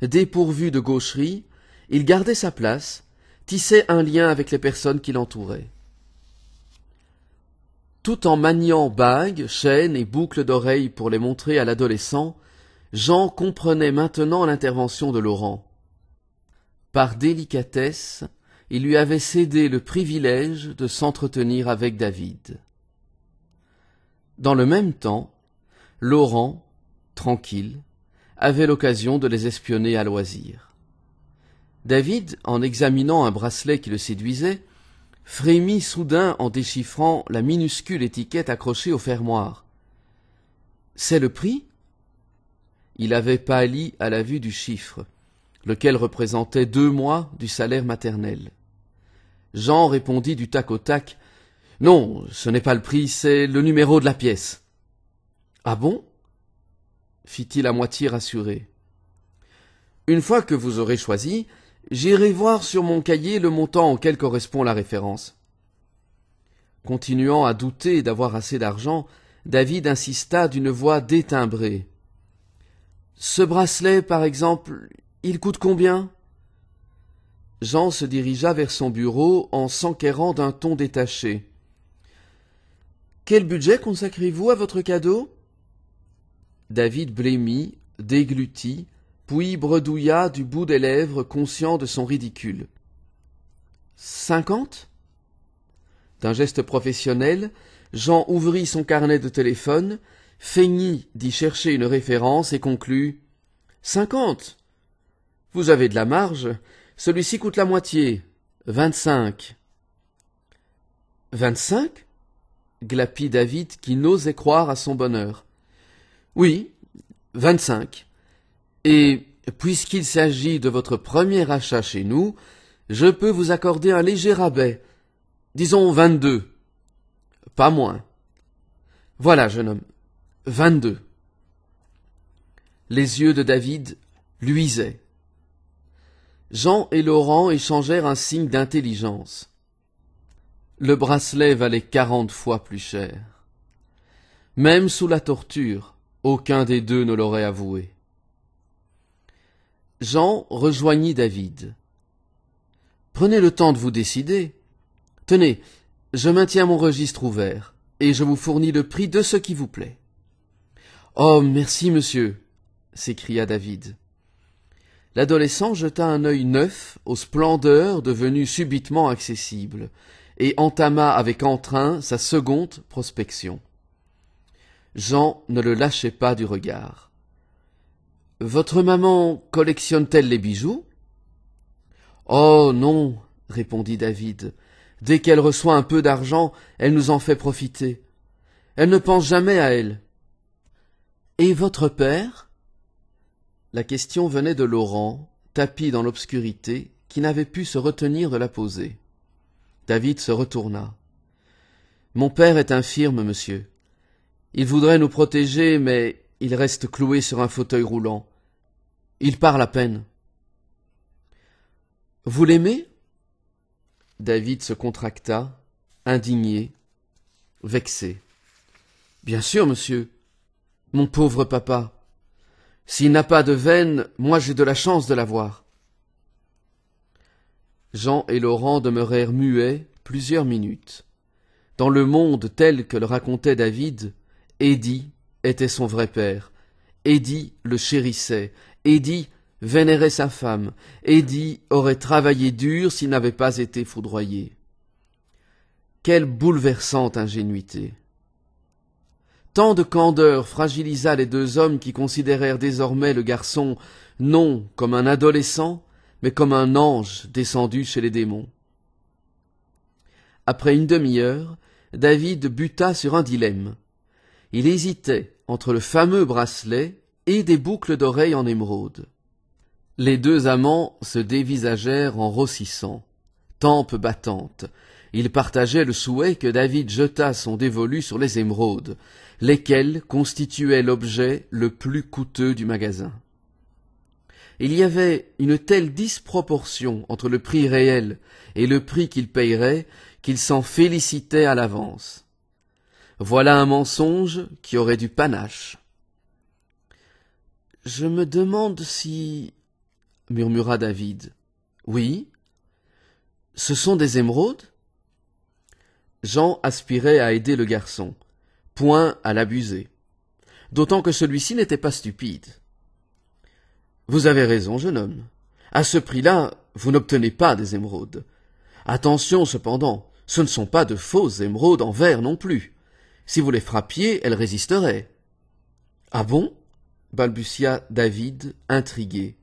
Dépourvu de gaucherie, il gardait sa place, tissait un lien avec les personnes qui l'entouraient. Tout en maniant bagues, chaînes et boucles d'oreilles pour les montrer à l'adolescent, Jean comprenait maintenant l'intervention de Laurent. Par délicatesse, il lui avait cédé le privilège de s'entretenir avec David. Dans le même temps, Laurent, tranquille, avait l'occasion de les espionner à loisir. David, en examinant un bracelet qui le séduisait, frémit soudain en déchiffrant la minuscule étiquette accrochée au fermoir. C'est le prix Il avait pâli à la vue du chiffre, lequel représentait deux mois du salaire maternel. Jean répondit du tac au tac Non, ce n'est pas le prix, c'est le numéro de la pièce. Ah bon fit-il à moitié rassuré. Une fois que vous aurez choisi, J'irai voir sur mon cahier le montant auquel correspond la référence. Continuant à douter d'avoir assez d'argent, David insista d'une voix détimbrée. Ce bracelet, par exemple, il coûte combien? Jean se dirigea vers son bureau en s'enquérant d'un ton détaché. Quel budget consacrez vous à votre cadeau? David blêmit, déglutit, puis bredouilla du bout des lèvres, conscient de son ridicule. Cinquante D'un geste professionnel, Jean ouvrit son carnet de téléphone, feignit d'y chercher une référence et conclut Cinquante Vous avez de la marge, celui-ci coûte la moitié, vingt-cinq. Vingt-cinq glapit David qui n'osait croire à son bonheur. Oui, vingt-cinq. Et puisqu'il s'agit de votre premier achat chez nous, je peux vous accorder un léger rabais. Disons vingt-deux. Pas moins. Voilà, jeune homme. Vingt-deux. Les yeux de David luisaient. Jean et Laurent échangèrent un signe d'intelligence. Le bracelet valait quarante fois plus cher. Même sous la torture, aucun des deux ne l'aurait avoué. Jean rejoignit David. Prenez le temps de vous décider. Tenez, je maintiens mon registre ouvert, et je vous fournis le prix de ce qui vous plaît. Oh. Merci, monsieur. s'écria David. L'adolescent jeta un œil neuf aux splendeurs devenues subitement accessibles, et entama avec entrain sa seconde prospection. Jean ne le lâchait pas du regard. Votre maman collectionne-t-elle les bijoux Oh non, répondit David. Dès qu'elle reçoit un peu d'argent, elle nous en fait profiter. Elle ne pense jamais à elle. Et votre père La question venait de Laurent, tapi dans l'obscurité, qui n'avait pu se retenir de la poser. David se retourna. Mon père est infirme, monsieur. Il voudrait nous protéger, mais il reste cloué sur un fauteuil roulant. Il parle à peine. Vous l'aimez David se contracta, indigné, vexé. Bien sûr, monsieur. Mon pauvre papa. S'il n'a pas de veine, moi j'ai de la chance de l'avoir. Jean et Laurent demeurèrent muets plusieurs minutes. Dans le monde tel que le racontait David, Eddie était son vrai père. Eddie le chérissait, Eddy vénérait sa femme. Eddie aurait travaillé dur s'il n'avait pas été foudroyé. Quelle bouleversante ingénuité. Tant de candeur fragilisa les deux hommes qui considérèrent désormais le garçon non comme un adolescent, mais comme un ange descendu chez les démons. Après une demi-heure, David buta sur un dilemme. Il hésitait entre le fameux bracelet et des boucles d'oreilles en émeraude. Les deux amants se dévisagèrent en rossissant, tempes battantes. Ils partageaient le souhait que David jeta son dévolu sur les émeraudes, lesquelles constituaient l'objet le plus coûteux du magasin. Il y avait une telle disproportion entre le prix réel et le prix qu'il payerait qu'ils s'en félicitaient à l'avance. Voilà un mensonge qui aurait du panache. Je me demande si. murmura David. Oui. Ce sont des émeraudes? Jean aspirait à aider le garçon, point à l'abuser. D'autant que celui-ci n'était pas stupide. Vous avez raison, jeune homme. À ce prix-là, vous n'obtenez pas des émeraudes. Attention cependant, ce ne sont pas de fausses émeraudes en verre non plus. Si vous les frappiez, elles résisteraient. Ah bon balbutia David, intrigué.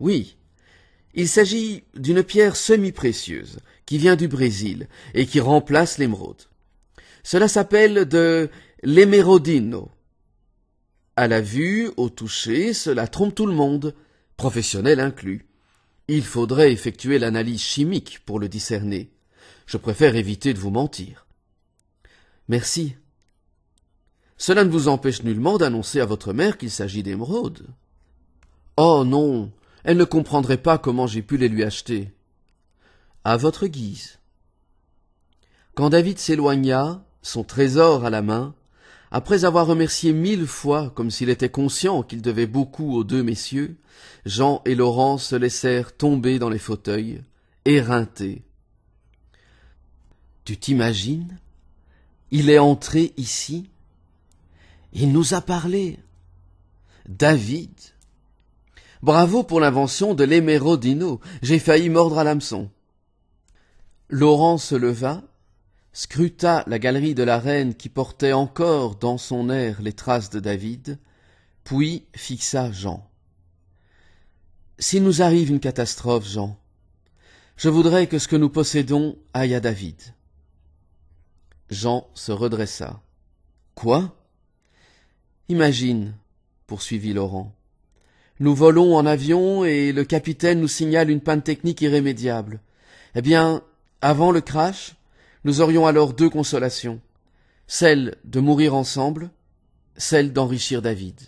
Oui, il s'agit d'une pierre semi-précieuse qui vient du Brésil et qui remplace l'émeraude. Cela s'appelle de l'émerodino. À la vue, au toucher, cela trompe tout le monde, professionnel inclus. Il faudrait effectuer l'analyse chimique pour le discerner. Je préfère éviter de vous mentir. Merci, cela ne vous empêche nullement d'annoncer à votre mère qu'il s'agit d'émeraudes. Oh non, elle ne comprendrait pas comment j'ai pu les lui acheter. À votre guise. Quand David s'éloigna, son trésor à la main, après avoir remercié mille fois, comme s'il était conscient qu'il devait beaucoup aux deux messieurs, Jean et Laurent se laissèrent tomber dans les fauteuils, éreintés. Tu t'imagines Il est entré ici il nous a parlé. David. Bravo pour l'invention de l'Émerodino. J'ai failli mordre à l'hameçon. Laurent se leva, scruta la galerie de la reine qui portait encore dans son air les traces de David, puis fixa Jean. S'il nous arrive une catastrophe, Jean, je voudrais que ce que nous possédons aille à David. Jean se redressa. Quoi? Imagine, poursuivit Laurent. Nous volons en avion et le capitaine nous signale une panne technique irrémédiable. Eh bien, avant le crash, nous aurions alors deux consolations celle de mourir ensemble, celle d'enrichir David.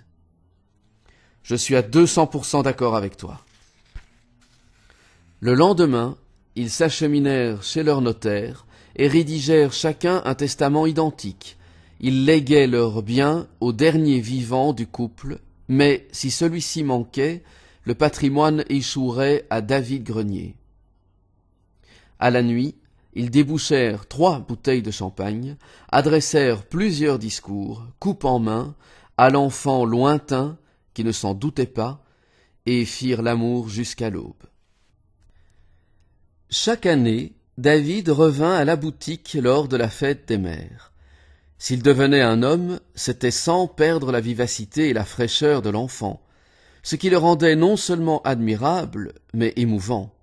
Je suis à deux cent d'accord avec toi. Le lendemain, ils s'acheminèrent chez leur notaire et rédigèrent chacun un testament identique, ils léguaient leurs biens au dernier vivant du couple, mais si celui-ci manquait, le patrimoine échouerait à David Grenier. À la nuit, ils débouchèrent trois bouteilles de champagne, adressèrent plusieurs discours, coupe en main, à l'enfant lointain qui ne s'en doutait pas, et firent l'amour jusqu'à l'aube. Chaque année, David revint à la boutique lors de la fête des mères. S'il devenait un homme, c'était sans perdre la vivacité et la fraîcheur de l'enfant, ce qui le rendait non seulement admirable, mais émouvant.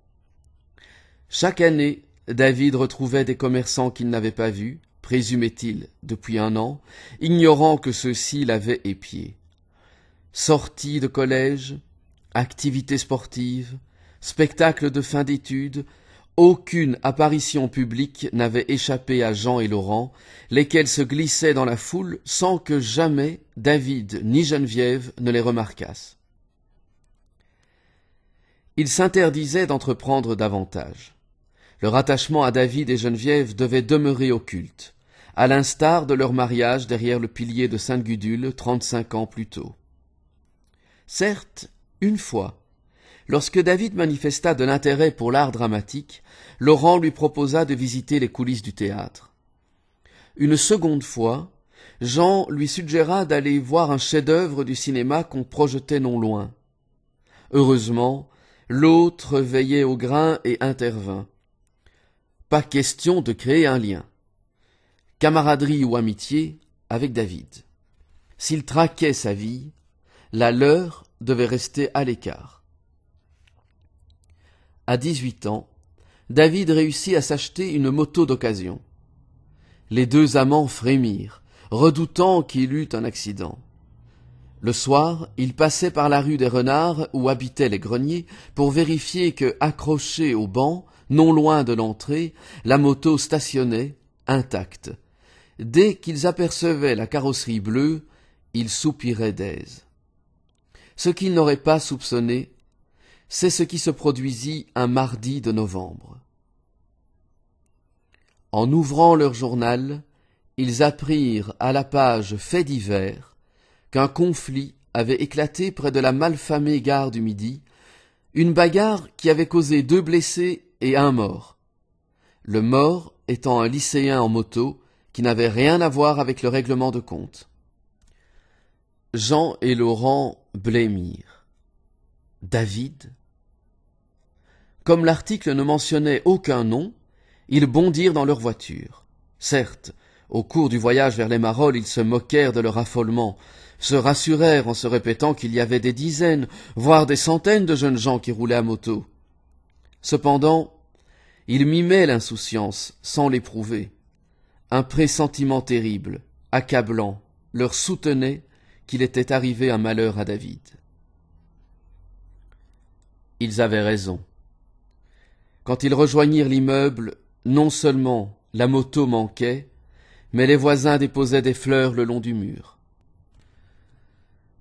Chaque année, David retrouvait des commerçants qu'il n'avait pas vus, présumait-il, depuis un an, ignorant que ceux-ci l'avaient épié. Sorties de collège, activités sportives, spectacles de fin d'études, aucune apparition publique n'avait échappé à Jean et Laurent, lesquels se glissaient dans la foule sans que jamais David ni Geneviève ne les remarquassent. Ils s'interdisaient d'entreprendre davantage. Leur attachement à David et Geneviève devait demeurer occulte, à l'instar de leur mariage derrière le pilier de Sainte-Gudule trente-cinq ans plus tôt. Certes, une fois, Lorsque David manifesta de l'intérêt pour l'art dramatique, Laurent lui proposa de visiter les coulisses du théâtre. Une seconde fois, Jean lui suggéra d'aller voir un chef-d'œuvre du cinéma qu'on projetait non loin. Heureusement, l'autre veillait au grain et intervint. Pas question de créer un lien, camaraderie ou amitié, avec David. S'il traquait sa vie, la leur devait rester à l'écart à dix-huit ans, David réussit à s'acheter une moto d'occasion. Les deux amants frémirent, redoutant qu'il eût un accident. Le soir, ils passaient par la rue des Renards où habitaient les greniers pour vérifier que, accrochée au banc, non loin de l'entrée, la moto stationnait, intacte. Dès qu'ils apercevaient la carrosserie bleue, ils soupiraient d'aise. Ce qu'ils n'auraient pas soupçonné, c'est ce qui se produisit un mardi de novembre. En ouvrant leur journal, ils apprirent à la page fait divers qu'un conflit avait éclaté près de la malfamée gare du Midi, une bagarre qui avait causé deux blessés et un mort. Le mort étant un lycéen en moto qui n'avait rien à voir avec le règlement de compte. Jean et Laurent blêmirent. David, comme l'article ne mentionnait aucun nom, ils bondirent dans leur voiture. Certes, au cours du voyage vers les Marolles, ils se moquèrent de leur affolement, se rassurèrent en se répétant qu'il y avait des dizaines, voire des centaines de jeunes gens qui roulaient à moto. Cependant, ils mimaient l'insouciance sans l'éprouver. Un pressentiment terrible, accablant, leur soutenait qu'il était arrivé un malheur à David. Ils avaient raison. Quand ils rejoignirent l'immeuble, non seulement la moto manquait, mais les voisins déposaient des fleurs le long du mur.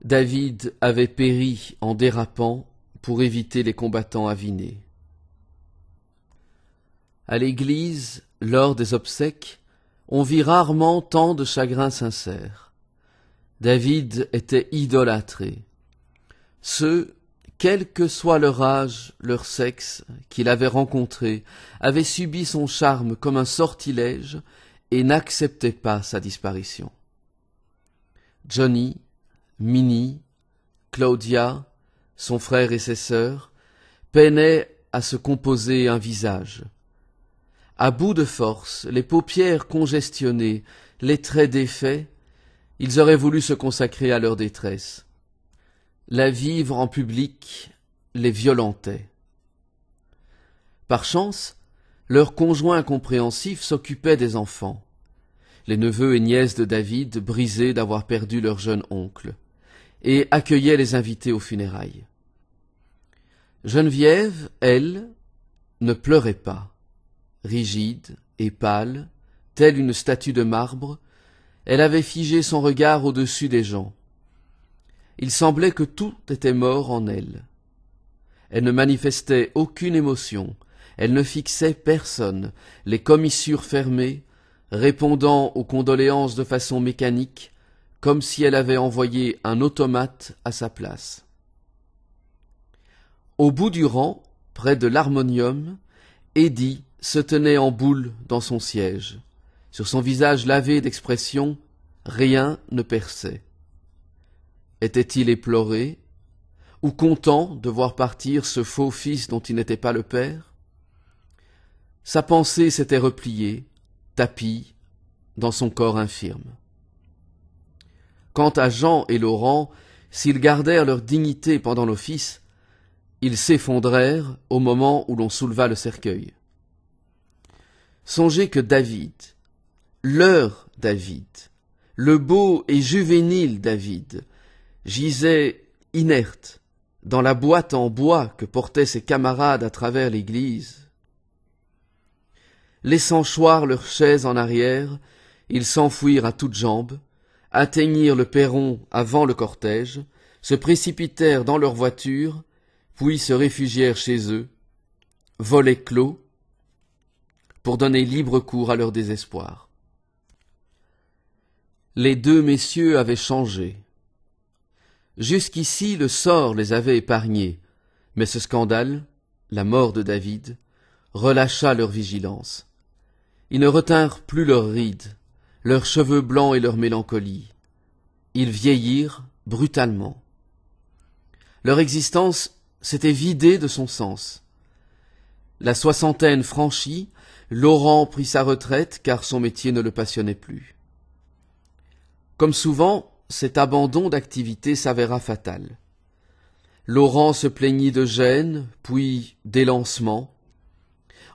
David avait péri en dérapant pour éviter les combattants avinés. À l'église, lors des obsèques, on vit rarement tant de chagrins sincères. David était idolâtré. Ceux quel que soit leur âge, leur sexe, qu'il avait rencontré, avait subi son charme comme un sortilège et n'acceptait pas sa disparition. Johnny, Minnie, Claudia, son frère et ses sœurs, peinaient à se composer un visage. À bout de force, les paupières congestionnées, les traits défaits, ils auraient voulu se consacrer à leur détresse. La vivre en public les violentait. Par chance, leur conjoint compréhensif s'occupait des enfants. Les neveux et nièces de David, brisés d'avoir perdu leur jeune oncle, et accueillaient les invités aux funérailles. Geneviève, elle, ne pleurait pas. Rigide et pâle, telle une statue de marbre, elle avait figé son regard au-dessus des gens, il semblait que tout était mort en elle. Elle ne manifestait aucune émotion, elle ne fixait personne, les commissures fermées, répondant aux condoléances de façon mécanique, comme si elle avait envoyé un automate à sa place. Au bout du rang, près de l'harmonium, Eddie se tenait en boule dans son siège. Sur son visage lavé d'expression, rien ne perçait. Était-il éploré ou content de voir partir ce faux fils dont il n'était pas le père Sa pensée s'était repliée, tapie, dans son corps infirme. Quant à Jean et Laurent, s'ils gardèrent leur dignité pendant l'office, ils s'effondrèrent au moment où l'on souleva le cercueil. Songez que David, leur David, le beau et juvénile David, gisait inerte dans la boîte en bois que portaient ses camarades à travers l'église. Laissant choir leurs chaises en arrière, ils s'enfuirent à toutes jambes, atteignirent le perron avant le cortège, se précipitèrent dans leur voiture, puis se réfugièrent chez eux, volaient clos, pour donner libre cours à leur désespoir. Les deux messieurs avaient changé. Jusqu'ici le sort les avait épargnés, mais ce scandale, la mort de David, relâcha leur vigilance. Ils ne retinrent plus leurs rides, leurs cheveux blancs et leur mélancolie. Ils vieillirent brutalement. Leur existence s'était vidée de son sens. La soixantaine franchie, Laurent prit sa retraite car son métier ne le passionnait plus. Comme souvent, cet abandon d'activité s'avéra fatal. Laurent se plaignit de gêne, puis d'élancement.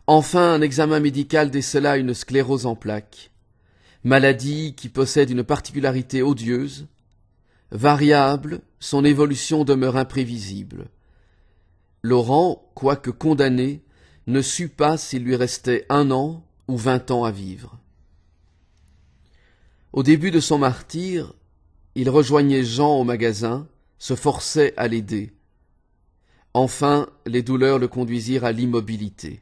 Enfin, un examen médical décela une sclérose en plaques, maladie qui possède une particularité odieuse. Variable, son évolution demeure imprévisible. Laurent, quoique condamné, ne sut pas s'il lui restait un an ou vingt ans à vivre. Au début de son martyre, il rejoignait Jean au magasin, se forçait à l'aider. Enfin, les douleurs le conduisirent à l'immobilité.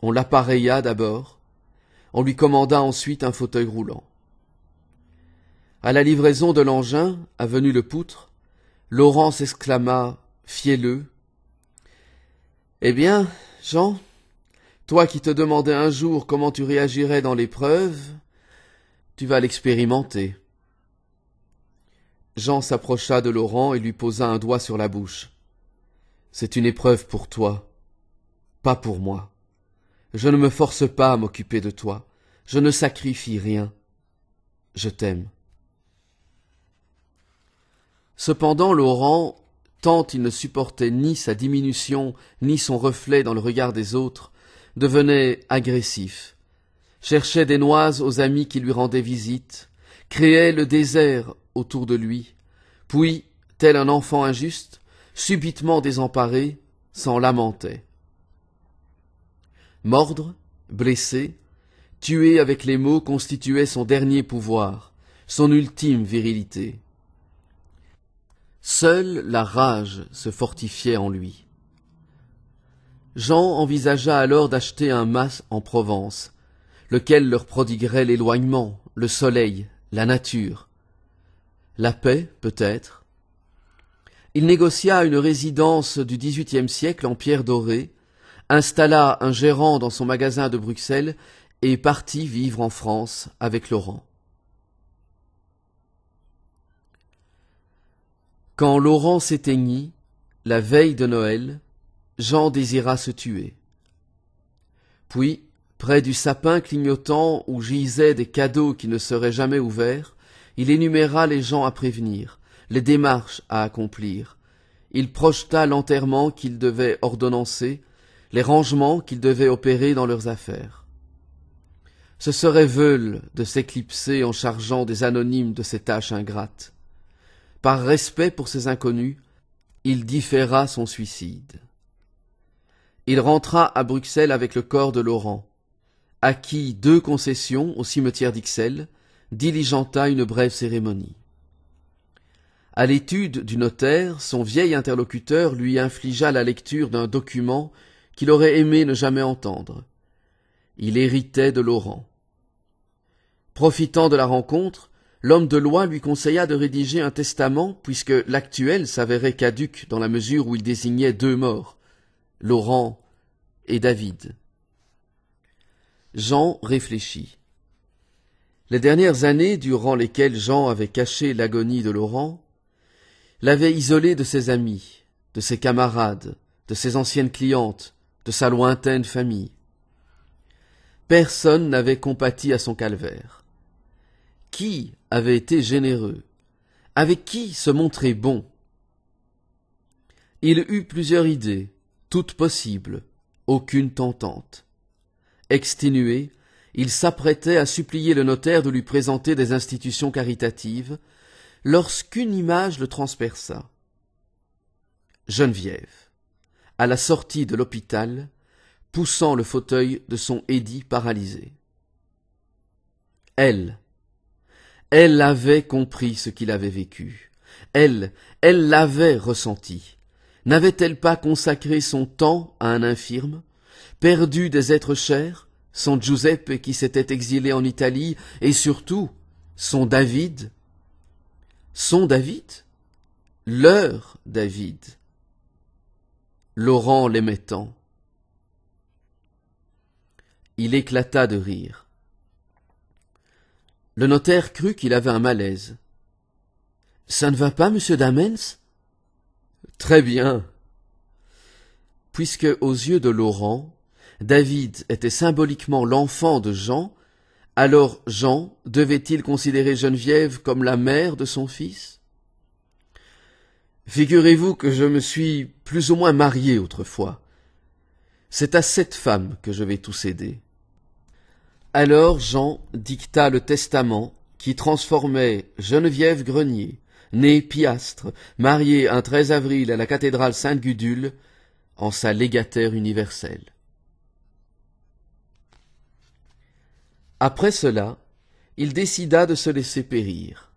On l'appareilla d'abord, on lui commanda ensuite un fauteuil roulant. À la livraison de l'engin, avenue Le Poutre, Laurent s'exclama, fielleux. Eh bien, Jean, toi qui te demandais un jour comment tu réagirais dans l'épreuve, tu vas l'expérimenter. Jean s'approcha de Laurent et lui posa un doigt sur la bouche. C'est une épreuve pour toi, pas pour moi. Je ne me force pas à m'occuper de toi, je ne sacrifie rien. Je t'aime. Cependant, Laurent, tant il ne supportait ni sa diminution, ni son reflet dans le regard des autres, devenait agressif, cherchait des noises aux amis qui lui rendaient visite, créait le désert autour de lui, puis, tel un enfant injuste, subitement désemparé, s'en lamentait. Mordre, blessé, tuer avec les mots constituait son dernier pouvoir, son ultime virilité. Seule la rage se fortifiait en lui. Jean envisagea alors d'acheter un mas en Provence, lequel leur prodiguerait l'éloignement, le soleil, la nature, la paix peut-être. Il négocia une résidence du XVIIIe siècle en pierre dorée, installa un gérant dans son magasin de Bruxelles et partit vivre en France avec Laurent. Quand Laurent s'éteignit, la veille de Noël, Jean désira se tuer. Puis, près du sapin clignotant où gisaient des cadeaux qui ne seraient jamais ouverts, il énuméra les gens à prévenir, les démarches à accomplir. Il projeta l'enterrement qu'il devait ordonnancer, les rangements qu'il devait opérer dans leurs affaires. Ce serait veule de s'éclipser en chargeant des anonymes de ces tâches ingrates. Par respect pour ces inconnus, il différa son suicide. Il rentra à Bruxelles avec le corps de Laurent, acquit deux concessions au cimetière d'Ixelles diligenta une brève cérémonie. À l'étude du notaire, son vieil interlocuteur lui infligea la lecture d'un document qu'il aurait aimé ne jamais entendre. Il héritait de Laurent. Profitant de la rencontre, l'homme de loi lui conseilla de rédiger un testament puisque l'actuel s'avérait caduque dans la mesure où il désignait deux morts, Laurent et David. Jean réfléchit. Les dernières années durant lesquelles Jean avait caché l'agonie de Laurent l'avaient isolé de ses amis, de ses camarades, de ses anciennes clientes, de sa lointaine famille. Personne n'avait compati à son calvaire. Qui avait été généreux? Avec qui se montrer bon? Il eut plusieurs idées, toutes possibles, aucune tentante. Exténué, il s'apprêtait à supplier le notaire de lui présenter des institutions caritatives, lorsqu'une image le transperça. Geneviève, à la sortie de l'hôpital, poussant le fauteuil de son édit paralysé. Elle, elle avait compris ce qu'il avait vécu. Elle, elle l'avait ressenti. N'avait-elle pas consacré son temps à un infirme, perdu des êtres chers, son Giuseppe qui s'était exilé en Italie, et surtout son David, son David, leur David, Laurent l'aimait tant. Il éclata de rire. Le notaire crut qu'il avait un malaise. Ça ne va pas, monsieur Damens? Très bien. Puisque, aux yeux de Laurent, David était symboliquement l'enfant de Jean, alors Jean devait-il considérer Geneviève comme la mère de son fils Figurez-vous que je me suis plus ou moins marié autrefois. C'est à cette femme que je vais tout céder. Alors Jean dicta le testament qui transformait Geneviève Grenier, née Piastre, mariée un 13 avril à la cathédrale Sainte-Gudule, en sa légataire universelle. Après cela, il décida de se laisser périr.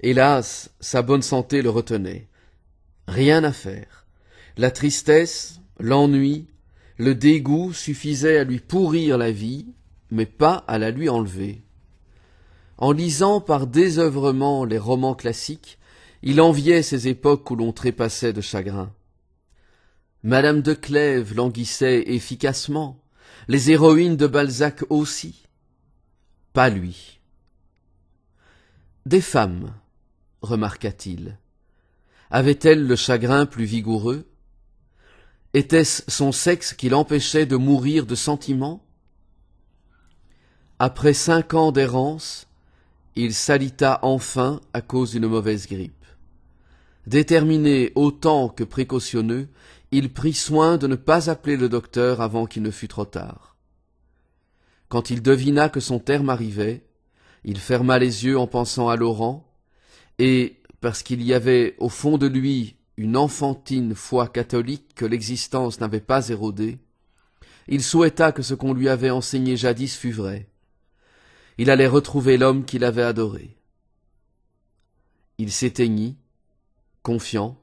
Hélas, sa bonne santé le retenait. Rien à faire. La tristesse, l'ennui, le dégoût suffisaient à lui pourrir la vie, mais pas à la lui enlever. En lisant par désœuvrement les romans classiques, il enviait ces époques où l'on trépassait de chagrin. Madame de Clèves languissait efficacement, les héroïnes de Balzac aussi pas lui. Des femmes, remarqua-t-il, avaient-elles le chagrin plus vigoureux Était-ce son sexe qui l'empêchait de mourir de sentiments Après cinq ans d'errance, il s'alita enfin à cause d'une mauvaise grippe. Déterminé autant que précautionneux, il prit soin de ne pas appeler le docteur avant qu'il ne fût trop tard. Quand il devina que son terme arrivait, il ferma les yeux en pensant à Laurent, et, parce qu'il y avait au fond de lui une enfantine foi catholique que l'existence n'avait pas érodée, il souhaita que ce qu'on lui avait enseigné jadis fût vrai. Il allait retrouver l'homme qu'il avait adoré. Il s'éteignit, confiant,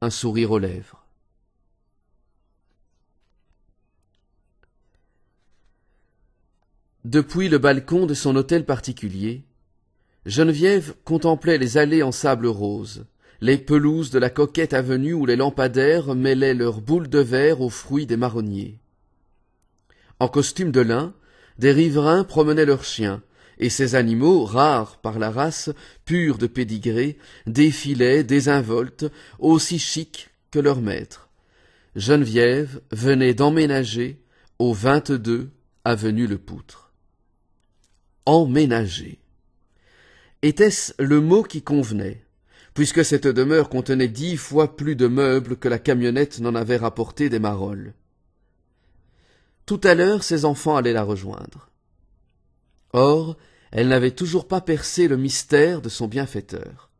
un sourire aux lèvres. Depuis le balcon de son hôtel particulier, Geneviève contemplait les allées en sable rose, les pelouses de la coquette avenue où les lampadaires mêlaient leurs boules de verre aux fruits des marronniers. En costume de lin, des riverains promenaient leurs chiens, et ces animaux, rares par la race, purs de pédigré, défilaient, désinvoltes, aussi chics que leurs maîtres. Geneviève venait d'emménager au 22 avenue Le Poutre emménager. Était-ce le mot qui convenait, puisque cette demeure contenait dix fois plus de meubles que la camionnette n'en avait rapporté des marolles? Tout à l'heure, ses enfants allaient la rejoindre. Or, elle n'avait toujours pas percé le mystère de son bienfaiteur.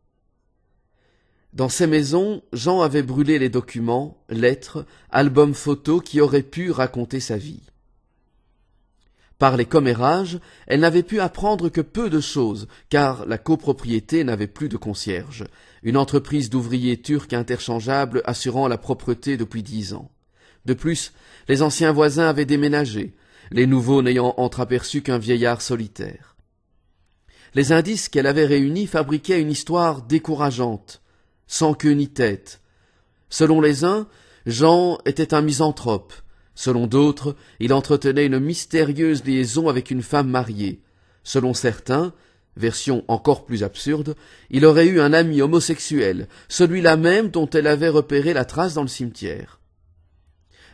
Dans ces maisons, Jean avait brûlé les documents, lettres, albums photos qui auraient pu raconter sa vie. Par les commérages, elle n'avait pu apprendre que peu de choses, car la copropriété n'avait plus de concierge, une entreprise d'ouvriers turcs interchangeables assurant la propreté depuis dix ans. De plus, les anciens voisins avaient déménagé, les nouveaux n'ayant entreaperçu qu'un vieillard solitaire. Les indices qu'elle avait réunis fabriquaient une histoire décourageante, sans queue ni tête. Selon les uns, Jean était un misanthrope, Selon d'autres, il entretenait une mystérieuse liaison avec une femme mariée. Selon certains, version encore plus absurde, il aurait eu un ami homosexuel, celui-là même dont elle avait repéré la trace dans le cimetière.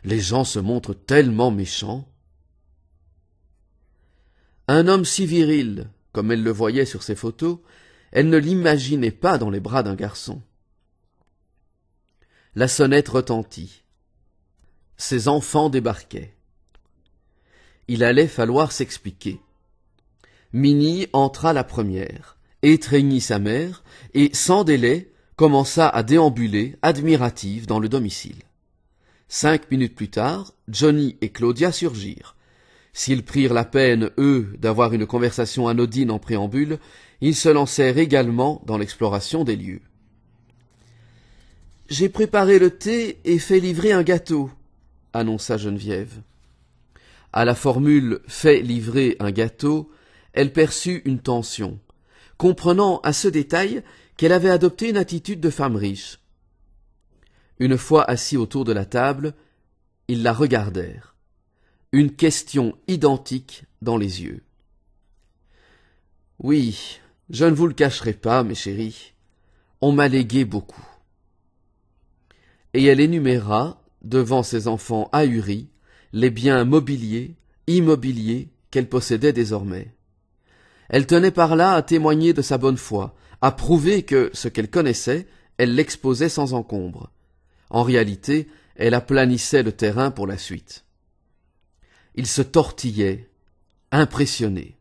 Les gens se montrent tellement méchants. Un homme si viril, comme elle le voyait sur ses photos, elle ne l'imaginait pas dans les bras d'un garçon. La sonnette retentit ses enfants débarquaient. Il allait falloir s'expliquer. Minnie entra la première, étreignit sa mère, et sans délai commença à déambuler, admirative, dans le domicile. Cinq minutes plus tard, Johnny et Claudia surgirent. S'ils prirent la peine, eux, d'avoir une conversation anodine en préambule, ils se lancèrent également dans l'exploration des lieux. J'ai préparé le thé et fait livrer un gâteau, annonça Geneviève. À la formule fait livrer un gâteau, elle perçut une tension, comprenant à ce détail qu'elle avait adopté une attitude de femme riche. Une fois assis autour de la table, ils la regardèrent, une question identique dans les yeux. Oui, je ne vous le cacherai pas, mes chéris, on m'a légué beaucoup. Et elle énuméra devant ses enfants ahuris les biens mobiliers, immobiliers qu'elle possédait désormais. Elle tenait par là à témoigner de sa bonne foi, à prouver que ce qu'elle connaissait, elle l'exposait sans encombre. En réalité, elle aplanissait le terrain pour la suite. Il se tortillait, impressionné.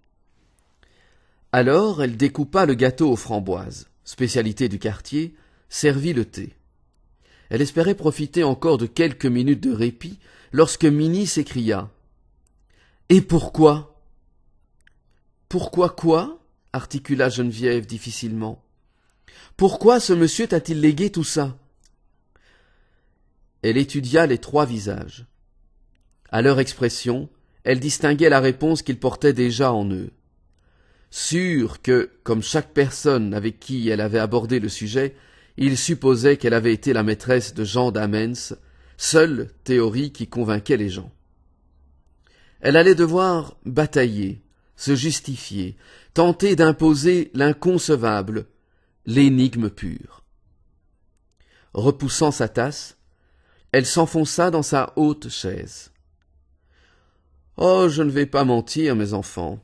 Alors elle découpa le gâteau aux framboises, spécialité du quartier, servit le thé. Elle espérait profiter encore de quelques minutes de répit lorsque Minnie s'écria. Et pourquoi? Pourquoi quoi? articula Geneviève difficilement. Pourquoi ce monsieur t'a-t-il légué tout ça? Elle étudia les trois visages. À leur expression, elle distinguait la réponse qu'ils portaient déjà en eux. Sûre que, comme chaque personne avec qui elle avait abordé le sujet, il supposait qu'elle avait été la maîtresse de Jean d'Amens, seule théorie qui convainquait les gens. Elle allait devoir batailler, se justifier, tenter d'imposer l'inconcevable, l'énigme pure. Repoussant sa tasse, elle s'enfonça dans sa haute chaise. Oh, je ne vais pas mentir, mes enfants.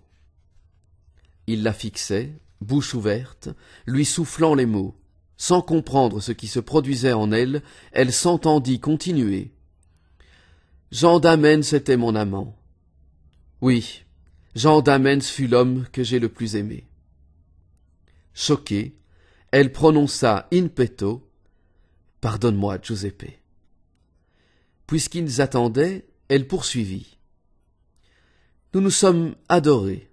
Il la fixait, bouche ouverte, lui soufflant les mots. Sans comprendre ce qui se produisait en elle, elle s'entendit continuer. Jean d'Amens était mon amant. Oui, Jean d'Amens fut l'homme que j'ai le plus aimé. Choquée, elle prononça in petto Pardonne-moi, Giuseppe. Puisqu'ils attendaient, elle poursuivit. Nous nous sommes adorés.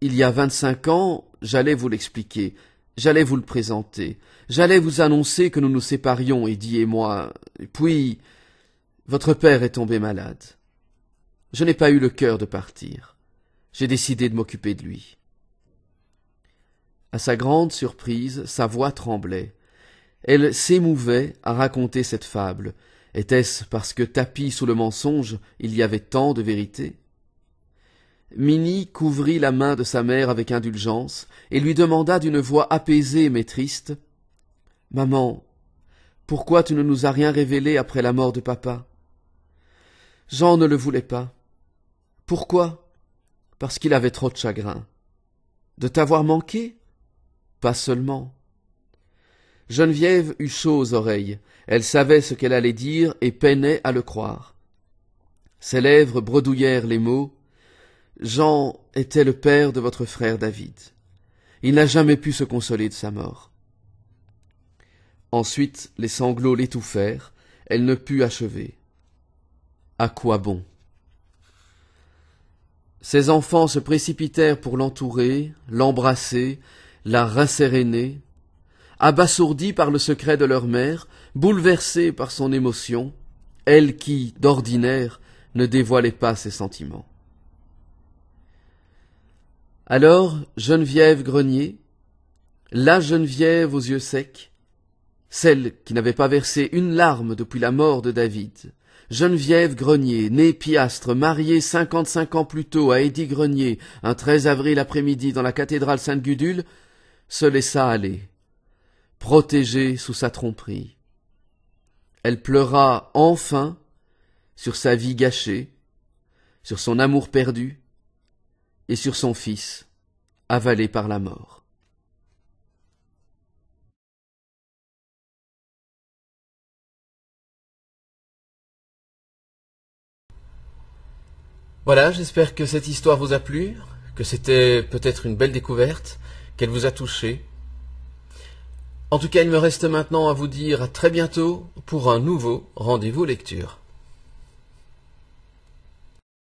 Il y a vingt-cinq ans, j'allais vous l'expliquer, J'allais vous le présenter, j'allais vous annoncer que nous nous séparions, Eddie et moi, puis votre père est tombé malade. Je n'ai pas eu le cœur de partir. J'ai décidé de m'occuper de lui. À sa grande surprise, sa voix tremblait. Elle s'émouvait à raconter cette fable. Était-ce parce que tapis sous le mensonge, il y avait tant de vérité Minnie couvrit la main de sa mère avec indulgence et lui demanda d'une voix apaisée mais triste Maman, pourquoi tu ne nous as rien révélé après la mort de papa Jean ne le voulait pas. Pourquoi Parce qu'il avait trop de chagrin. De t'avoir manqué Pas seulement. Geneviève eut chaud aux oreilles. Elle savait ce qu'elle allait dire et peinait à le croire. Ses lèvres bredouillèrent les mots Jean était le père de votre frère David. Il n'a jamais pu se consoler de sa mort. Ensuite, les sanglots l'étouffèrent, elle ne put achever. À quoi bon Ses enfants se précipitèrent pour l'entourer, l'embrasser, la rasséréner, abasourdis par le secret de leur mère, bouleversée par son émotion, elle qui, d'ordinaire, ne dévoilait pas ses sentiments. Alors Geneviève Grenier, la Geneviève aux yeux secs, celle qui n'avait pas versé une larme depuis la mort de David, Geneviève Grenier, née Piastre, mariée cinquante-cinq ans plus tôt à Eddy Grenier, un 13 avril après-midi dans la cathédrale Sainte-Gudule, se laissa aller, protégée sous sa tromperie. Elle pleura enfin sur sa vie gâchée, sur son amour perdu, et sur son fils, avalé par la mort. Voilà, j'espère que cette histoire vous a plu, que c'était peut-être une belle découverte, qu'elle vous a touché. En tout cas, il me reste maintenant à vous dire à très bientôt pour un nouveau rendez-vous lecture.